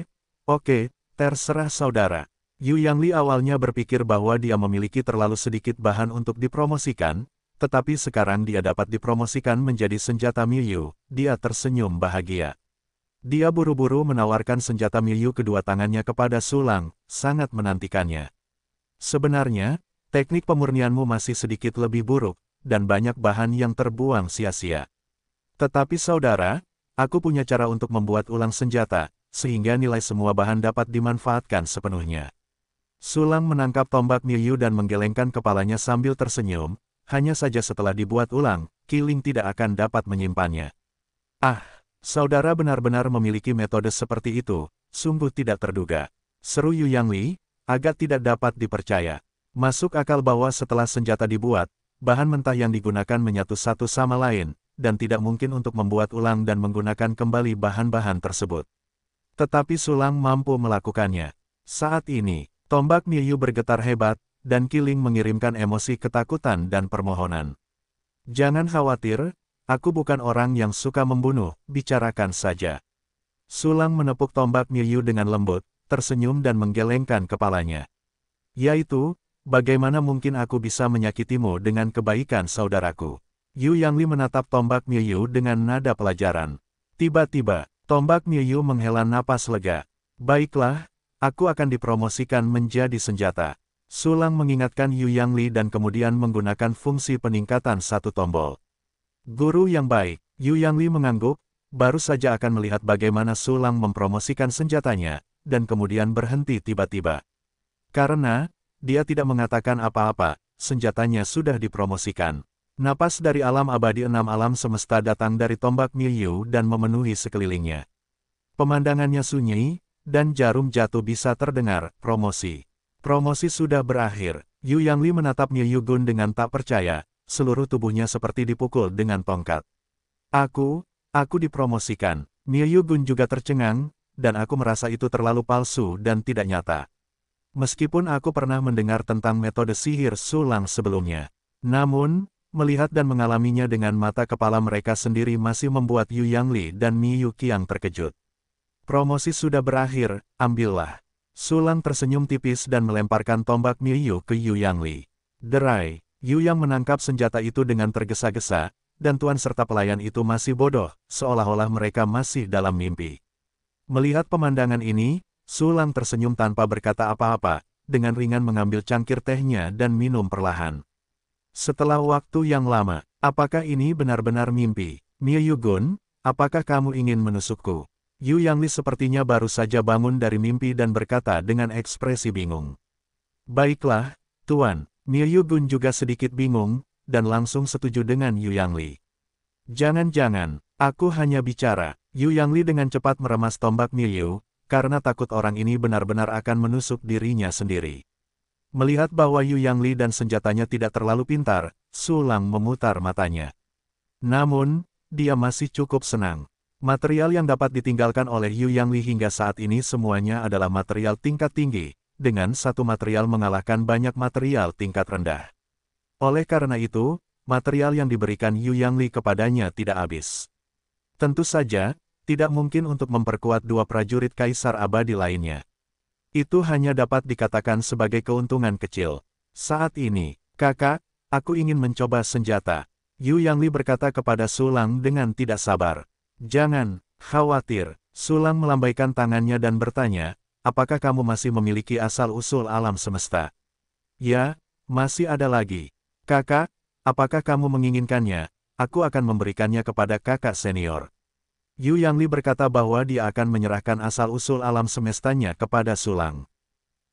oke, okay, terserah saudara. Yu Yang Li awalnya berpikir bahwa dia memiliki terlalu sedikit bahan untuk dipromosikan, tetapi sekarang dia dapat dipromosikan menjadi senjata Miyu, dia tersenyum bahagia. Dia buru-buru menawarkan senjata Milu kedua tangannya kepada Sulang, sangat menantikannya. Sebenarnya, teknik pemurnianmu masih sedikit lebih buruk, dan banyak bahan yang terbuang sia-sia. Tetapi saudara, aku punya cara untuk membuat ulang senjata, sehingga nilai semua bahan dapat dimanfaatkan sepenuhnya. Sulang menangkap tombak Milu dan menggelengkan kepalanya sambil tersenyum, hanya saja setelah dibuat ulang, Kiling tidak akan dapat menyimpannya. Ah! Saudara benar-benar memiliki metode seperti itu, sungguh tidak terduga. Seru Yu Yang Li, agak tidak dapat dipercaya. Masuk akal bahwa setelah senjata dibuat, bahan mentah yang digunakan menyatu satu sama lain, dan tidak mungkin untuk membuat ulang dan menggunakan kembali bahan-bahan tersebut. Tetapi Sulang mampu melakukannya. Saat ini, tombak Miyu bergetar hebat, dan Kiling mengirimkan emosi ketakutan dan permohonan. Jangan khawatir, Aku bukan orang yang suka membunuh, bicarakan saja. Sulang menepuk tombak Miu dengan lembut, tersenyum dan menggelengkan kepalanya. Yaitu, bagaimana mungkin aku bisa menyakitimu dengan kebaikan saudaraku? Yu Yangli menatap tombak Miu dengan nada pelajaran. Tiba-tiba, tombak Miu menghela napas lega. Baiklah, aku akan dipromosikan menjadi senjata. Sulang mengingatkan Yu Yangli dan kemudian menggunakan fungsi peningkatan satu tombol. Guru yang baik, Yu Yang Li mengangguk, baru saja akan melihat bagaimana Sulang mempromosikan senjatanya, dan kemudian berhenti tiba-tiba. Karena, dia tidak mengatakan apa-apa, senjatanya sudah dipromosikan. Napas dari alam abadi enam alam semesta datang dari tombak Miu dan memenuhi sekelilingnya. Pemandangannya sunyi, dan jarum jatuh bisa terdengar, promosi. Promosi sudah berakhir, Yu Yang Li menatap Miu Gun dengan tak percaya, seluruh tubuhnya seperti dipukul dengan tongkat. Aku, aku dipromosikan. Niu Yugun juga tercengang, dan aku merasa itu terlalu palsu dan tidak nyata. Meskipun aku pernah mendengar tentang metode sihir sulang sebelumnya. Namun, melihat dan mengalaminya dengan mata kepala mereka sendiri masih membuat Yu Yang Li dan Miyu Qiang terkejut. Promosi sudah berakhir, ambillah. Sulang tersenyum tipis dan melemparkan tombak Miyu ke Yu Yang Li. Derai. Yu Yang menangkap senjata itu dengan tergesa-gesa, dan tuan serta pelayan itu masih bodoh, seolah-olah mereka masih dalam mimpi. Melihat pemandangan ini, Sulang tersenyum tanpa berkata apa-apa, dengan ringan mengambil cangkir tehnya dan minum perlahan. Setelah waktu yang lama, apakah ini benar-benar mimpi? Mie Yugun, apakah kamu ingin menusukku? Yu Yangli sepertinya baru saja bangun dari mimpi dan berkata dengan ekspresi bingung. Baiklah, Tuan, Niu Yugun juga sedikit bingung, dan langsung setuju dengan Yu Yang Li. Jangan-jangan, aku hanya bicara. Yu Yang Li dengan cepat meremas tombak Niu, karena takut orang ini benar-benar akan menusuk dirinya sendiri. Melihat bahwa Yu Yang Li dan senjatanya tidak terlalu pintar, Sulang memutar matanya. Namun, dia masih cukup senang. Material yang dapat ditinggalkan oleh Yu Yang Li hingga saat ini semuanya adalah material tingkat tinggi, dengan satu material mengalahkan banyak material tingkat rendah. Oleh karena itu, material yang diberikan Yu Yang Li kepadanya tidak habis. Tentu saja, tidak mungkin untuk memperkuat dua prajurit Kaisar Abadi lainnya. Itu hanya dapat dikatakan sebagai keuntungan kecil. Saat ini, kakak, aku ingin mencoba senjata. Yu Yang Li berkata kepada Sulang dengan tidak sabar. Jangan, khawatir. Sulang melambaikan tangannya dan bertanya, apakah kamu masih memiliki asal-usul alam semesta? Ya, masih ada lagi. Kakak, apakah kamu menginginkannya? Aku akan memberikannya kepada kakak senior. Yu Yangli berkata bahwa dia akan menyerahkan asal-usul alam semestanya kepada Sulang.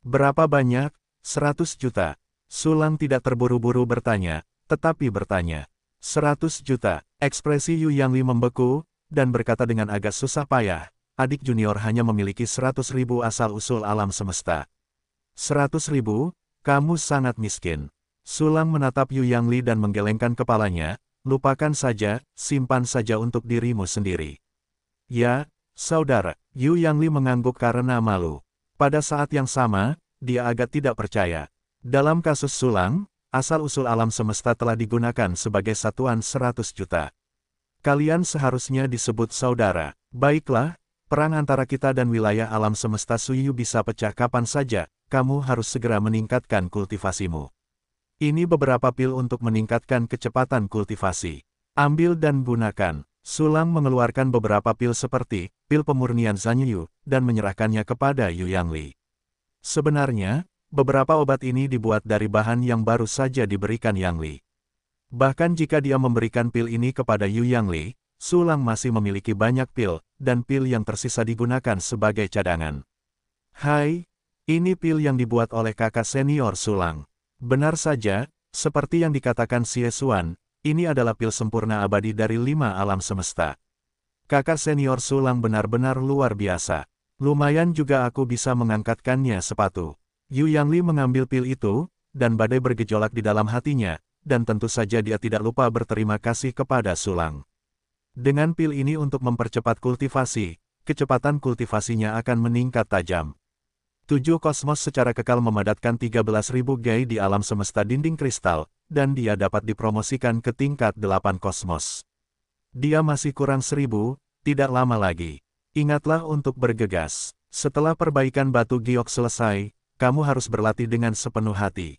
Berapa banyak? 100 juta. Sulang tidak terburu-buru bertanya, tetapi bertanya. 100 juta. Ekspresi Yu Yangli membeku, dan berkata dengan agak susah payah, adik junior hanya memiliki seratus ribu asal-usul alam semesta. Seratus ribu, kamu sangat miskin. Sulang menatap Yu Yang Li dan menggelengkan kepalanya, lupakan saja, simpan saja untuk dirimu sendiri. Ya, saudara, Yu Yang Li mengangguk karena malu. Pada saat yang sama, dia agak tidak percaya. Dalam kasus Sulang, asal-usul alam semesta telah digunakan sebagai satuan 100 juta. Kalian seharusnya disebut saudara. Baiklah, Perang antara kita dan wilayah alam semesta Suyu bisa pecah kapan saja, kamu harus segera meningkatkan kultivasimu. Ini beberapa pil untuk meningkatkan kecepatan kultivasi. Ambil dan gunakan. Sulang mengeluarkan beberapa pil seperti, pil pemurnian Zanyu, dan menyerahkannya kepada Yu Yangli. Sebenarnya, beberapa obat ini dibuat dari bahan yang baru saja diberikan Yangli. Bahkan jika dia memberikan pil ini kepada Yu Yangli. Sulang masih memiliki banyak pil, dan pil yang tersisa digunakan sebagai cadangan. Hai, ini pil yang dibuat oleh kakak senior Sulang. Benar saja, seperti yang dikatakan Siesuan, ini adalah pil sempurna abadi dari lima alam semesta. Kakak senior Sulang benar-benar luar biasa. Lumayan juga aku bisa mengangkatkannya sepatu. Yu Yangli mengambil pil itu, dan badai bergejolak di dalam hatinya, dan tentu saja dia tidak lupa berterima kasih kepada Sulang. Dengan pil ini untuk mempercepat kultivasi, kecepatan kultivasinya akan meningkat tajam. Tujuh kosmos secara kekal memadatkan 13.000 gai di alam semesta dinding kristal, dan dia dapat dipromosikan ke tingkat 8 kosmos. Dia masih kurang seribu, tidak lama lagi. Ingatlah untuk bergegas. Setelah perbaikan batu giok selesai, kamu harus berlatih dengan sepenuh hati.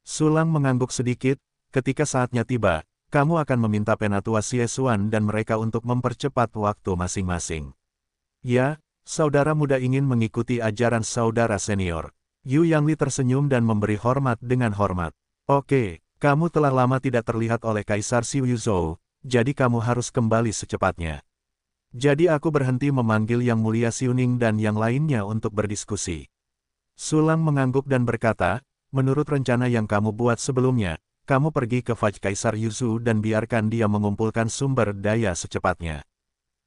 Sulang mengangguk sedikit, ketika saatnya tiba, kamu akan meminta penatua Siesuan dan mereka untuk mempercepat waktu masing-masing. Ya, saudara muda ingin mengikuti ajaran saudara senior. Yu Yangli tersenyum dan memberi hormat dengan hormat. Oke, kamu telah lama tidak terlihat oleh Kaisar Siu Yuzhou, jadi kamu harus kembali secepatnya. Jadi aku berhenti memanggil Yang Mulia Siuning dan yang lainnya untuk berdiskusi. Sulang mengangguk dan berkata, menurut rencana yang kamu buat sebelumnya, kamu pergi ke Faj Kaisar Yuzu dan biarkan dia mengumpulkan sumber daya secepatnya.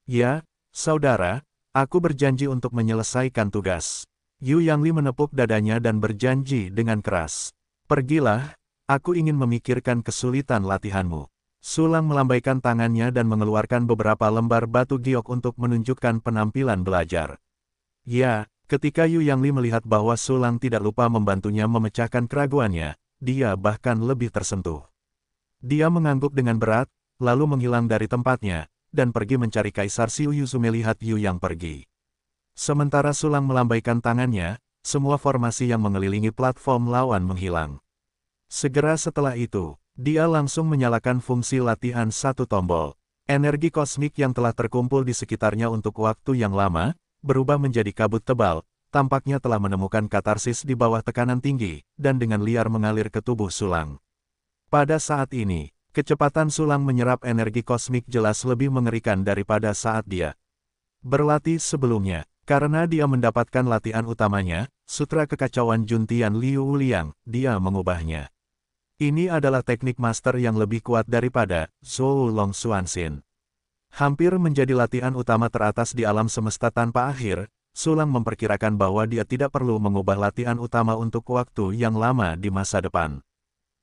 Ya, saudara, aku berjanji untuk menyelesaikan tugas. Yu Yangli menepuk dadanya dan berjanji dengan keras. Pergilah, aku ingin memikirkan kesulitan latihanmu. Sulang melambaikan tangannya dan mengeluarkan beberapa lembar batu giok untuk menunjukkan penampilan belajar. Ya, ketika Yu Yangli melihat bahwa Sulang tidak lupa membantunya memecahkan keraguannya, dia bahkan lebih tersentuh. Dia mengangguk dengan berat, lalu menghilang dari tempatnya, dan pergi mencari Kaisar Siu Yuzu melihat Yu yang pergi. Sementara Sulang melambaikan tangannya, semua formasi yang mengelilingi platform lawan menghilang. Segera setelah itu, dia langsung menyalakan fungsi latihan satu tombol. Energi kosmik yang telah terkumpul di sekitarnya untuk waktu yang lama, berubah menjadi kabut tebal, tampaknya telah menemukan katarsis di bawah tekanan tinggi, dan dengan liar mengalir ke tubuh sulang. Pada saat ini, kecepatan sulang menyerap energi kosmik jelas lebih mengerikan daripada saat dia berlatih sebelumnya. Karena dia mendapatkan latihan utamanya, Sutra Kekacauan Juntian Liu Liang. dia mengubahnya. Ini adalah teknik master yang lebih kuat daripada Zhou Long Xuanxin. Hampir menjadi latihan utama teratas di alam semesta tanpa akhir, Sulang memperkirakan bahwa dia tidak perlu mengubah latihan utama untuk waktu yang lama di masa depan.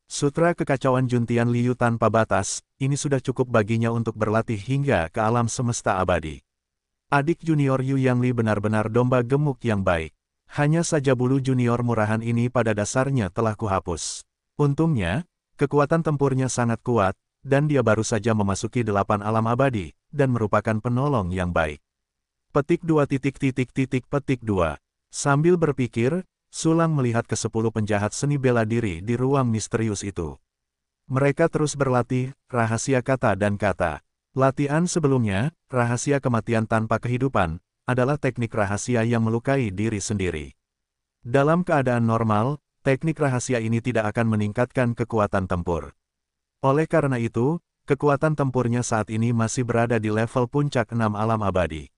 Sutra kekacauan Juntian Liu tanpa batas, ini sudah cukup baginya untuk berlatih hingga ke alam semesta abadi. Adik junior Yu Yang Li benar-benar domba gemuk yang baik. Hanya saja bulu junior murahan ini pada dasarnya telah kuhapus. Untungnya, kekuatan tempurnya sangat kuat, dan dia baru saja memasuki delapan alam abadi, dan merupakan penolong yang baik. Petik dua titik titik titik petik dua. Sambil berpikir, Sulang melihat ke sepuluh penjahat seni bela diri di ruang misterius itu. Mereka terus berlatih, rahasia kata dan kata. Latihan sebelumnya, rahasia kematian tanpa kehidupan, adalah teknik rahasia yang melukai diri sendiri. Dalam keadaan normal, teknik rahasia ini tidak akan meningkatkan kekuatan tempur. Oleh karena itu, kekuatan tempurnya saat ini masih berada di level puncak enam alam abadi.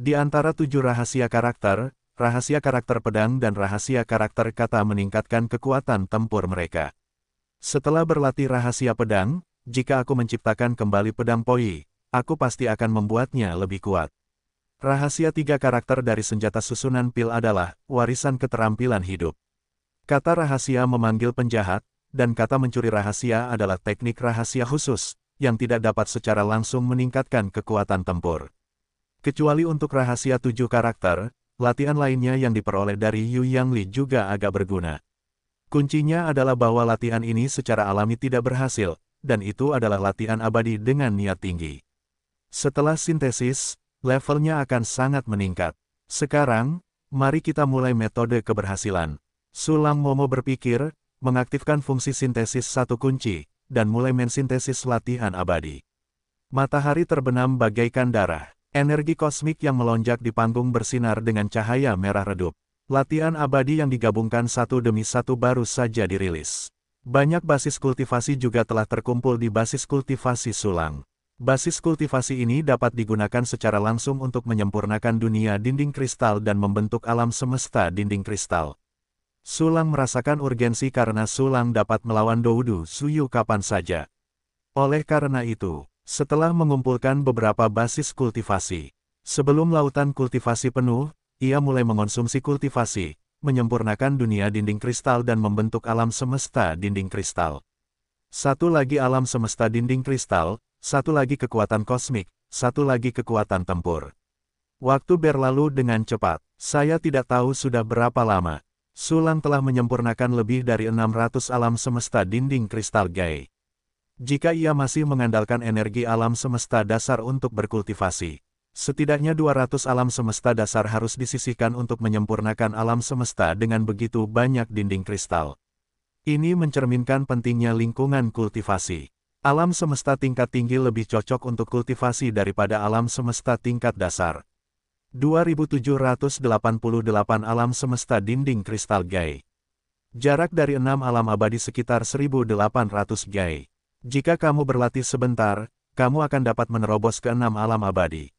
Di antara tujuh rahasia karakter, rahasia karakter pedang dan rahasia karakter kata meningkatkan kekuatan tempur mereka. Setelah berlatih rahasia pedang, jika aku menciptakan kembali pedang poi, aku pasti akan membuatnya lebih kuat. Rahasia tiga karakter dari senjata susunan pil adalah warisan keterampilan hidup. Kata rahasia memanggil penjahat, dan kata mencuri rahasia adalah teknik rahasia khusus, yang tidak dapat secara langsung meningkatkan kekuatan tempur. Kecuali untuk rahasia tujuh karakter, latihan lainnya yang diperoleh dari Yu Yang Li juga agak berguna. Kuncinya adalah bahwa latihan ini secara alami tidak berhasil, dan itu adalah latihan abadi dengan niat tinggi. Setelah sintesis, levelnya akan sangat meningkat. Sekarang, mari kita mulai metode keberhasilan. Sulang Momo berpikir, mengaktifkan fungsi sintesis satu kunci, dan mulai mensintesis latihan abadi. Matahari terbenam bagaikan darah. Energi kosmik yang melonjak di panggung bersinar dengan cahaya merah redup. Latihan abadi yang digabungkan satu demi satu baru saja dirilis. Banyak basis kultivasi juga telah terkumpul di basis kultivasi sulang. Basis kultivasi ini dapat digunakan secara langsung untuk menyempurnakan dunia dinding kristal dan membentuk alam semesta dinding kristal. Sulang merasakan urgensi karena Sulang dapat melawan Doudu Suyu kapan saja. Oleh karena itu, setelah mengumpulkan beberapa basis kultivasi, sebelum lautan kultivasi penuh, ia mulai mengonsumsi kultivasi, menyempurnakan dunia dinding kristal dan membentuk alam semesta dinding kristal. Satu lagi alam semesta dinding kristal, satu lagi kekuatan kosmik, satu lagi kekuatan tempur. Waktu berlalu dengan cepat, saya tidak tahu sudah berapa lama. Sulang telah menyempurnakan lebih dari 600 alam semesta dinding kristal gay. Jika ia masih mengandalkan energi alam semesta dasar untuk berkultivasi, setidaknya 200 alam semesta dasar harus disisihkan untuk menyempurnakan alam semesta dengan begitu banyak dinding kristal. Ini mencerminkan pentingnya lingkungan kultivasi. Alam semesta tingkat tinggi lebih cocok untuk kultivasi daripada alam semesta tingkat dasar. 2788 alam semesta dinding kristal gai. Jarak dari enam alam abadi sekitar 1800 gai. Jika kamu berlatih sebentar, kamu akan dapat menerobos ke enam alam abadi.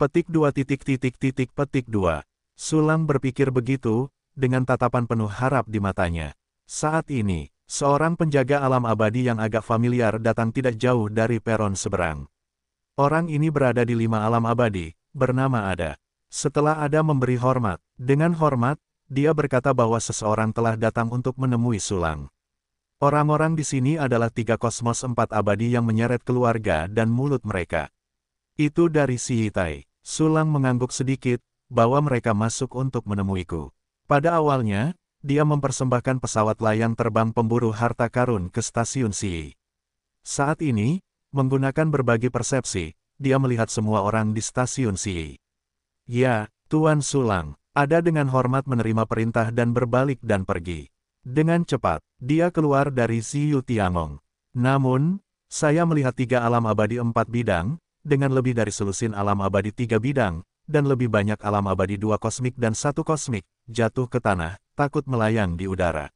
Petik dua titik titik titik petik dua. Sulang berpikir begitu, dengan tatapan penuh harap di matanya. Saat ini, seorang penjaga alam abadi yang agak familiar datang tidak jauh dari peron seberang. Orang ini berada di lima alam abadi, bernama Ada. Setelah Ada memberi hormat, dengan hormat, dia berkata bahwa seseorang telah datang untuk menemui Sulang. Orang-orang di sini adalah tiga kosmos empat abadi yang menyeret keluarga dan mulut mereka. Itu dari si Hitai. Sulang mengangguk sedikit, bahwa mereka masuk untuk menemuiku. Pada awalnya, dia mempersembahkan pesawat layang terbang pemburu harta karun ke stasiun Si. Saat ini, menggunakan berbagai persepsi, dia melihat semua orang di stasiun Si. Ya, Tuan Sulang, ada dengan hormat menerima perintah dan berbalik dan pergi. Dengan cepat, dia keluar dari Xiu Tiangong. Namun, saya melihat tiga alam abadi empat bidang, dengan lebih dari selusin alam abadi tiga bidang, dan lebih banyak alam abadi dua kosmik dan satu kosmik, jatuh ke tanah, takut melayang di udara.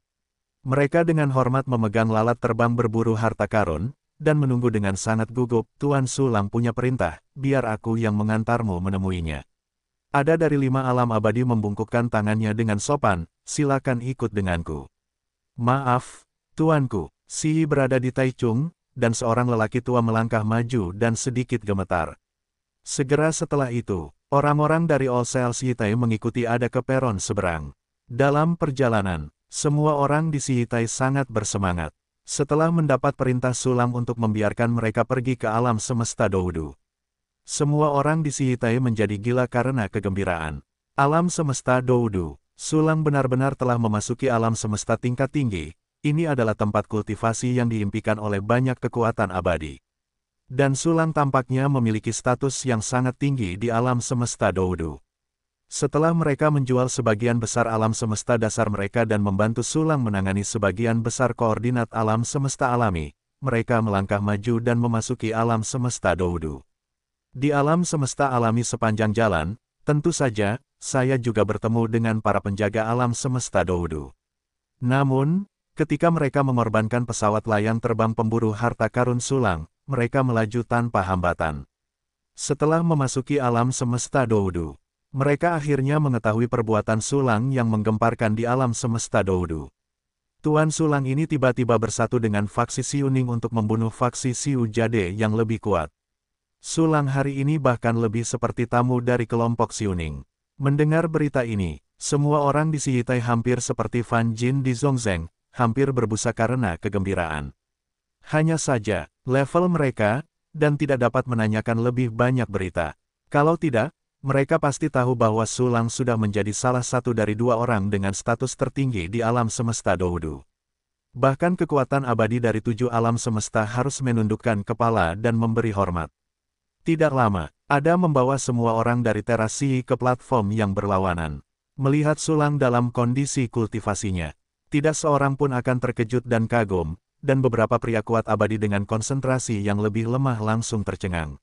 Mereka dengan hormat memegang lalat terbang berburu harta karun, dan menunggu dengan sangat gugup, Tuan Sulang punya perintah, biar aku yang mengantarmu menemuinya. Ada dari lima alam abadi membungkukkan tangannya dengan sopan, silakan ikut denganku. Maaf, tuanku, Sihi berada di Taichung, dan seorang lelaki tua melangkah maju dan sedikit gemetar. Segera setelah itu, orang-orang dari All Cells Yitai mengikuti ada ke peron seberang. Dalam perjalanan, semua orang di Sihitai sangat bersemangat. Setelah mendapat perintah sulam untuk membiarkan mereka pergi ke alam semesta Doudu. Semua orang di Sihitai menjadi gila karena kegembiraan. Alam semesta Doudu Sulang benar-benar telah memasuki alam semesta tingkat tinggi, ini adalah tempat kultivasi yang diimpikan oleh banyak kekuatan abadi. Dan Sulang tampaknya memiliki status yang sangat tinggi di alam semesta Doudu. Setelah mereka menjual sebagian besar alam semesta dasar mereka dan membantu Sulang menangani sebagian besar koordinat alam semesta alami, mereka melangkah maju dan memasuki alam semesta Doudu. Di alam semesta alami sepanjang jalan, tentu saja, saya juga bertemu dengan para penjaga alam semesta Doudu. Namun, ketika mereka mengorbankan pesawat layang terbang pemburu harta karun sulang, mereka melaju tanpa hambatan. Setelah memasuki alam semesta Doudu, mereka akhirnya mengetahui perbuatan Sulang yang menggemparkan di alam semesta Doudu. Tuan Sulang ini tiba-tiba bersatu dengan faksi Siuning untuk membunuh faksi Siu Jade yang lebih kuat. Sulang hari ini bahkan lebih seperti tamu dari kelompok Siuning. Mendengar berita ini, semua orang di Sihitai hampir seperti Fan Jin di Zhongzheng, hampir berbusa karena kegembiraan. Hanya saja, level mereka, dan tidak dapat menanyakan lebih banyak berita. Kalau tidak, mereka pasti tahu bahwa Sulang sudah menjadi salah satu dari dua orang dengan status tertinggi di alam semesta Dohudu. Bahkan kekuatan abadi dari tujuh alam semesta harus menundukkan kepala dan memberi hormat. Tidak lama, ada membawa semua orang dari terasi ke platform yang berlawanan. Melihat Sulang dalam kondisi kultivasinya, tidak seorang pun akan terkejut dan kagum, dan beberapa pria kuat abadi dengan konsentrasi yang lebih lemah langsung tercengang.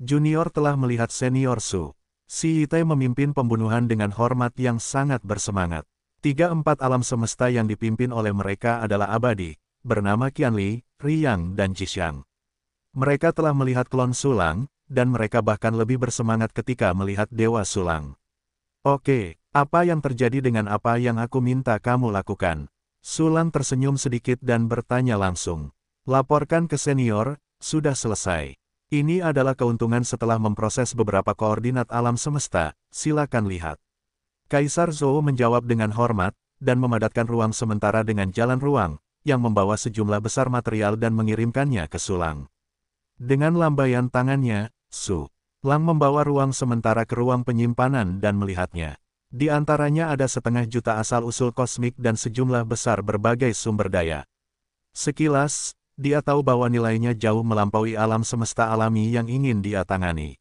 Junior telah melihat senior Su. Si Ite memimpin pembunuhan dengan hormat yang sangat bersemangat. Tiga empat alam semesta yang dipimpin oleh mereka adalah abadi, bernama Qianli, Riyang dan Jishang. Mereka telah melihat klon Sulang, dan mereka bahkan lebih bersemangat ketika melihat Dewa Sulang. Oke, apa yang terjadi dengan apa yang aku minta kamu lakukan? Sulang tersenyum sedikit dan bertanya langsung. Laporkan ke senior, sudah selesai. Ini adalah keuntungan setelah memproses beberapa koordinat alam semesta, silakan lihat. Kaisar Zhou menjawab dengan hormat, dan memadatkan ruang sementara dengan jalan ruang, yang membawa sejumlah besar material dan mengirimkannya ke Sulang. Dengan lambaian tangannya, Su Lang membawa ruang sementara ke ruang penyimpanan dan melihatnya. Di antaranya ada setengah juta asal-usul kosmik dan sejumlah besar berbagai sumber daya. Sekilas, dia tahu bahwa nilainya jauh melampaui alam semesta alami yang ingin dia tangani.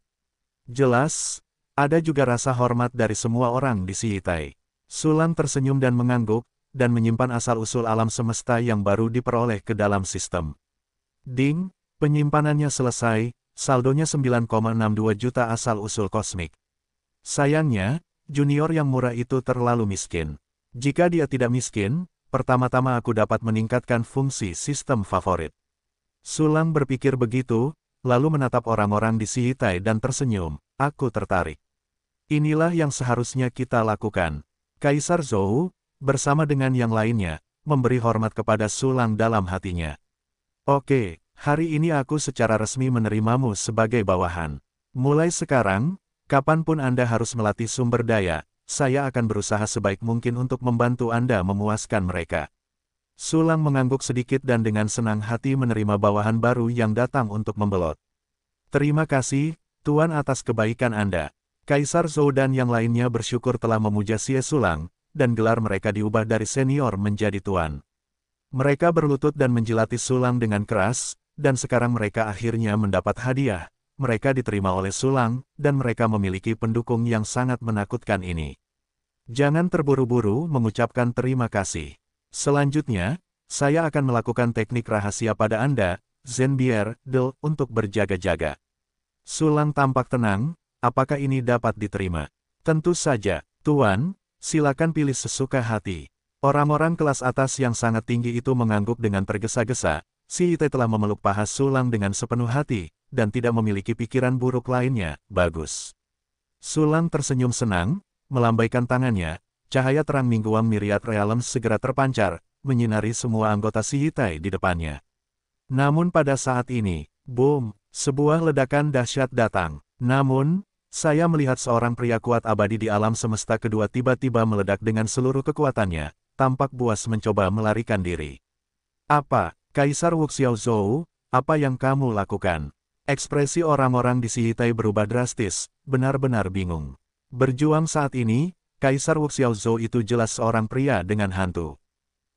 Jelas, ada juga rasa hormat dari semua orang di Siitai. Sulang tersenyum dan mengangguk, dan menyimpan asal-usul alam semesta yang baru diperoleh ke dalam sistem. Ding, penyimpanannya selesai, Saldonya 9,62 juta asal-usul kosmik. Sayangnya, junior yang murah itu terlalu miskin. Jika dia tidak miskin, pertama-tama aku dapat meningkatkan fungsi sistem favorit. Sulang berpikir begitu, lalu menatap orang-orang di Sihitai dan tersenyum, aku tertarik. Inilah yang seharusnya kita lakukan. Kaisar Zhou, bersama dengan yang lainnya, memberi hormat kepada Sulang dalam hatinya. Oke, Hari ini aku secara resmi menerimamu sebagai bawahan. Mulai sekarang, kapanpun Anda harus melatih sumber daya, saya akan berusaha sebaik mungkin untuk membantu Anda memuaskan mereka. Sulang mengangguk sedikit dan dengan senang hati menerima bawahan baru yang datang untuk membelot. Terima kasih, Tuan atas kebaikan Anda. Kaisar Zhou dan yang lainnya bersyukur telah memuja Xie Sulang, dan gelar mereka diubah dari senior menjadi tuan. Mereka berlutut dan menjilati Sulang dengan keras, dan sekarang mereka akhirnya mendapat hadiah. Mereka diterima oleh Sulang, dan mereka memiliki pendukung yang sangat menakutkan ini. Jangan terburu-buru mengucapkan terima kasih. Selanjutnya, saya akan melakukan teknik rahasia pada Anda, Zenbier, Del, untuk berjaga-jaga. Sulang tampak tenang, apakah ini dapat diterima? Tentu saja, Tuan, silakan pilih sesuka hati. Orang-orang kelas atas yang sangat tinggi itu mengangguk dengan tergesa-gesa, Si Ite telah memeluk paha Sulang dengan sepenuh hati, dan tidak memiliki pikiran buruk lainnya, bagus. Sulang tersenyum senang, melambaikan tangannya, cahaya terang mingguan miriat realem segera terpancar, menyinari semua anggota si Hitai di depannya. Namun pada saat ini, boom, sebuah ledakan dahsyat datang. Namun, saya melihat seorang pria kuat abadi di alam semesta kedua tiba-tiba meledak dengan seluruh kekuatannya, tampak buas mencoba melarikan diri. Apa, Kaisar Wuxiao Zhou, apa yang kamu lakukan? Ekspresi orang-orang di Sihitai berubah drastis, benar-benar bingung. Berjuang saat ini, Kaisar Wuxiao Zhou itu jelas seorang pria dengan hantu.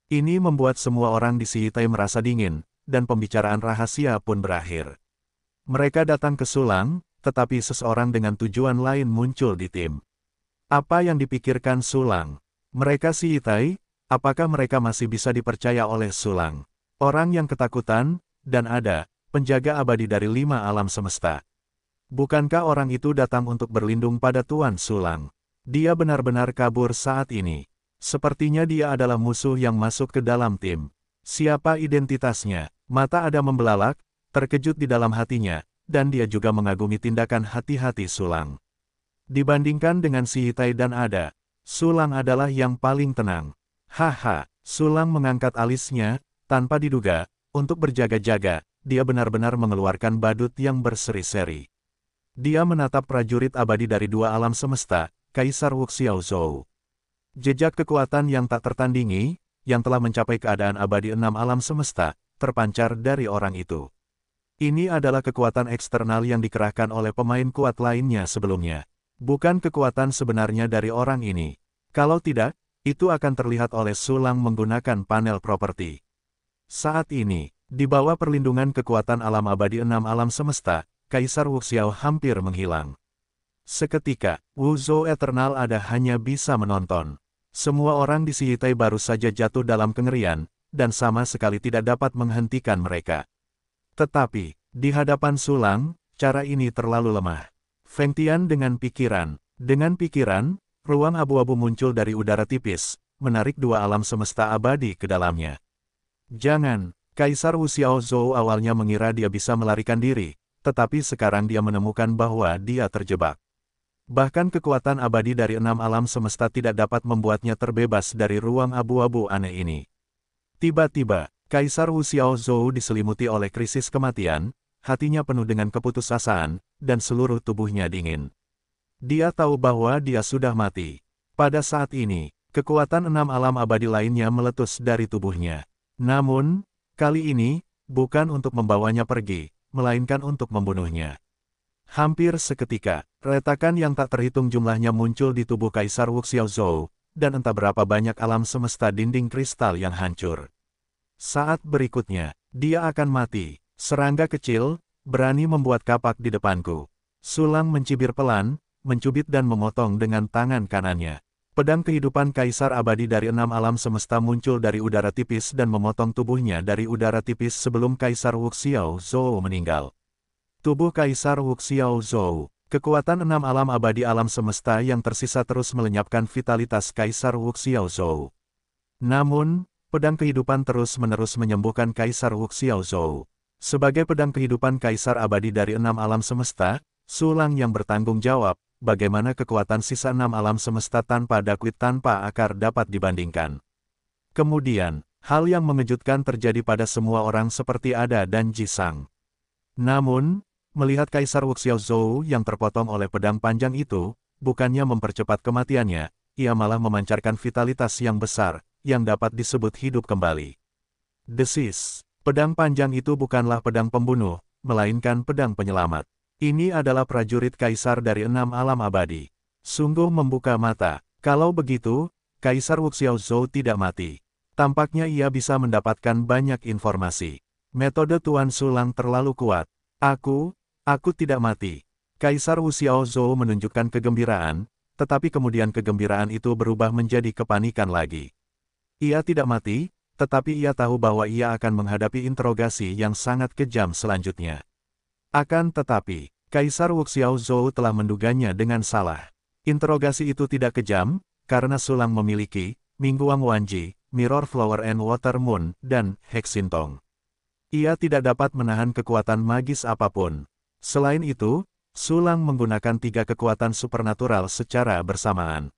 Ini membuat semua orang di Sihitai merasa dingin, dan pembicaraan rahasia pun berakhir. Mereka datang ke Sulang, tetapi seseorang dengan tujuan lain muncul di tim. Apa yang dipikirkan Sulang? Mereka sihitai? apakah mereka masih bisa dipercaya oleh Sulang? Orang yang ketakutan, dan ada, penjaga abadi dari lima alam semesta. Bukankah orang itu datang untuk berlindung pada Tuan Sulang? Dia benar-benar kabur saat ini. Sepertinya dia adalah musuh yang masuk ke dalam tim. Siapa identitasnya? Mata ada membelalak, terkejut di dalam hatinya, dan dia juga mengagumi tindakan hati-hati Sulang. Dibandingkan dengan si Hitai dan Ada, Sulang adalah yang paling tenang. Haha, Sulang mengangkat alisnya, tanpa diduga, untuk berjaga-jaga, dia benar-benar mengeluarkan badut yang berseri-seri. Dia menatap prajurit abadi dari dua alam semesta, Kaisar Wuxiao Zhou. Jejak kekuatan yang tak tertandingi, yang telah mencapai keadaan abadi enam alam semesta, terpancar dari orang itu. Ini adalah kekuatan eksternal yang dikerahkan oleh pemain kuat lainnya sebelumnya. Bukan kekuatan sebenarnya dari orang ini. Kalau tidak, itu akan terlihat oleh Sulang menggunakan panel properti. Saat ini, di bawah perlindungan kekuatan alam abadi enam alam semesta, Kaisar Wu Wuxiao hampir menghilang. Seketika, Wu Zhou Eternal ada hanya bisa menonton. Semua orang di Sihitai baru saja jatuh dalam kengerian, dan sama sekali tidak dapat menghentikan mereka. Tetapi, di hadapan Sulang, cara ini terlalu lemah. Feng Tian dengan pikiran, dengan pikiran, ruang abu-abu muncul dari udara tipis, menarik dua alam semesta abadi ke dalamnya. Jangan, Kaisar Wu Xiaozhou awalnya mengira dia bisa melarikan diri, tetapi sekarang dia menemukan bahwa dia terjebak. Bahkan kekuatan abadi dari enam alam semesta tidak dapat membuatnya terbebas dari ruang abu-abu aneh ini. Tiba-tiba, Kaisar Wu Xiaozhou diselimuti oleh krisis kematian, hatinya penuh dengan keputusasaan, dan seluruh tubuhnya dingin. Dia tahu bahwa dia sudah mati. Pada saat ini, kekuatan enam alam abadi lainnya meletus dari tubuhnya. Namun, kali ini, bukan untuk membawanya pergi, melainkan untuk membunuhnya. Hampir seketika, retakan yang tak terhitung jumlahnya muncul di tubuh Kaisar Zhou dan entah berapa banyak alam semesta dinding kristal yang hancur. Saat berikutnya, dia akan mati. Serangga kecil, berani membuat kapak di depanku. Sulang mencibir pelan, mencubit dan memotong dengan tangan kanannya. Pedang kehidupan Kaisar Abadi dari enam alam semesta muncul dari udara tipis dan memotong tubuhnya dari udara tipis sebelum Kaisar Wuxiao Zhou meninggal. Tubuh Kaisar Wuxiao Zhou, kekuatan enam alam abadi alam semesta yang tersisa terus melenyapkan vitalitas Kaisar Wuxiao Zhou. Namun, pedang kehidupan terus-menerus menyembuhkan Kaisar Wuxiao Zhou. Sebagai pedang kehidupan Kaisar Abadi dari enam alam semesta, Sulang yang bertanggung jawab, bagaimana kekuatan sisa enam alam semesta tanpa dakwit tanpa akar dapat dibandingkan. Kemudian, hal yang mengejutkan terjadi pada semua orang seperti Ada dan Jisang. Namun, melihat Kaisar Wuxiao Zhou yang terpotong oleh pedang panjang itu, bukannya mempercepat kematiannya, ia malah memancarkan vitalitas yang besar, yang dapat disebut hidup kembali. Desis, pedang panjang itu bukanlah pedang pembunuh, melainkan pedang penyelamat. Ini adalah prajurit kaisar dari enam alam abadi. Sungguh membuka mata. Kalau begitu, Kaisar Wuxiao Zhou tidak mati. Tampaknya ia bisa mendapatkan banyak informasi. Metode Tuan Sulang terlalu kuat. Aku, aku tidak mati. Kaisar Wuxiao Zhou menunjukkan kegembiraan, tetapi kemudian kegembiraan itu berubah menjadi kepanikan lagi. Ia tidak mati, tetapi ia tahu bahwa ia akan menghadapi interogasi yang sangat kejam selanjutnya. Akan tetapi, Kaisar Wuxiao Zhou telah menduganya dengan salah. Interogasi itu tidak kejam, karena Sulang memiliki Mingguang Wanji, Mirror Flower and Water Moon, dan Hexintong. Ia tidak dapat menahan kekuatan magis apapun. Selain itu, Sulang menggunakan tiga kekuatan supernatural secara bersamaan.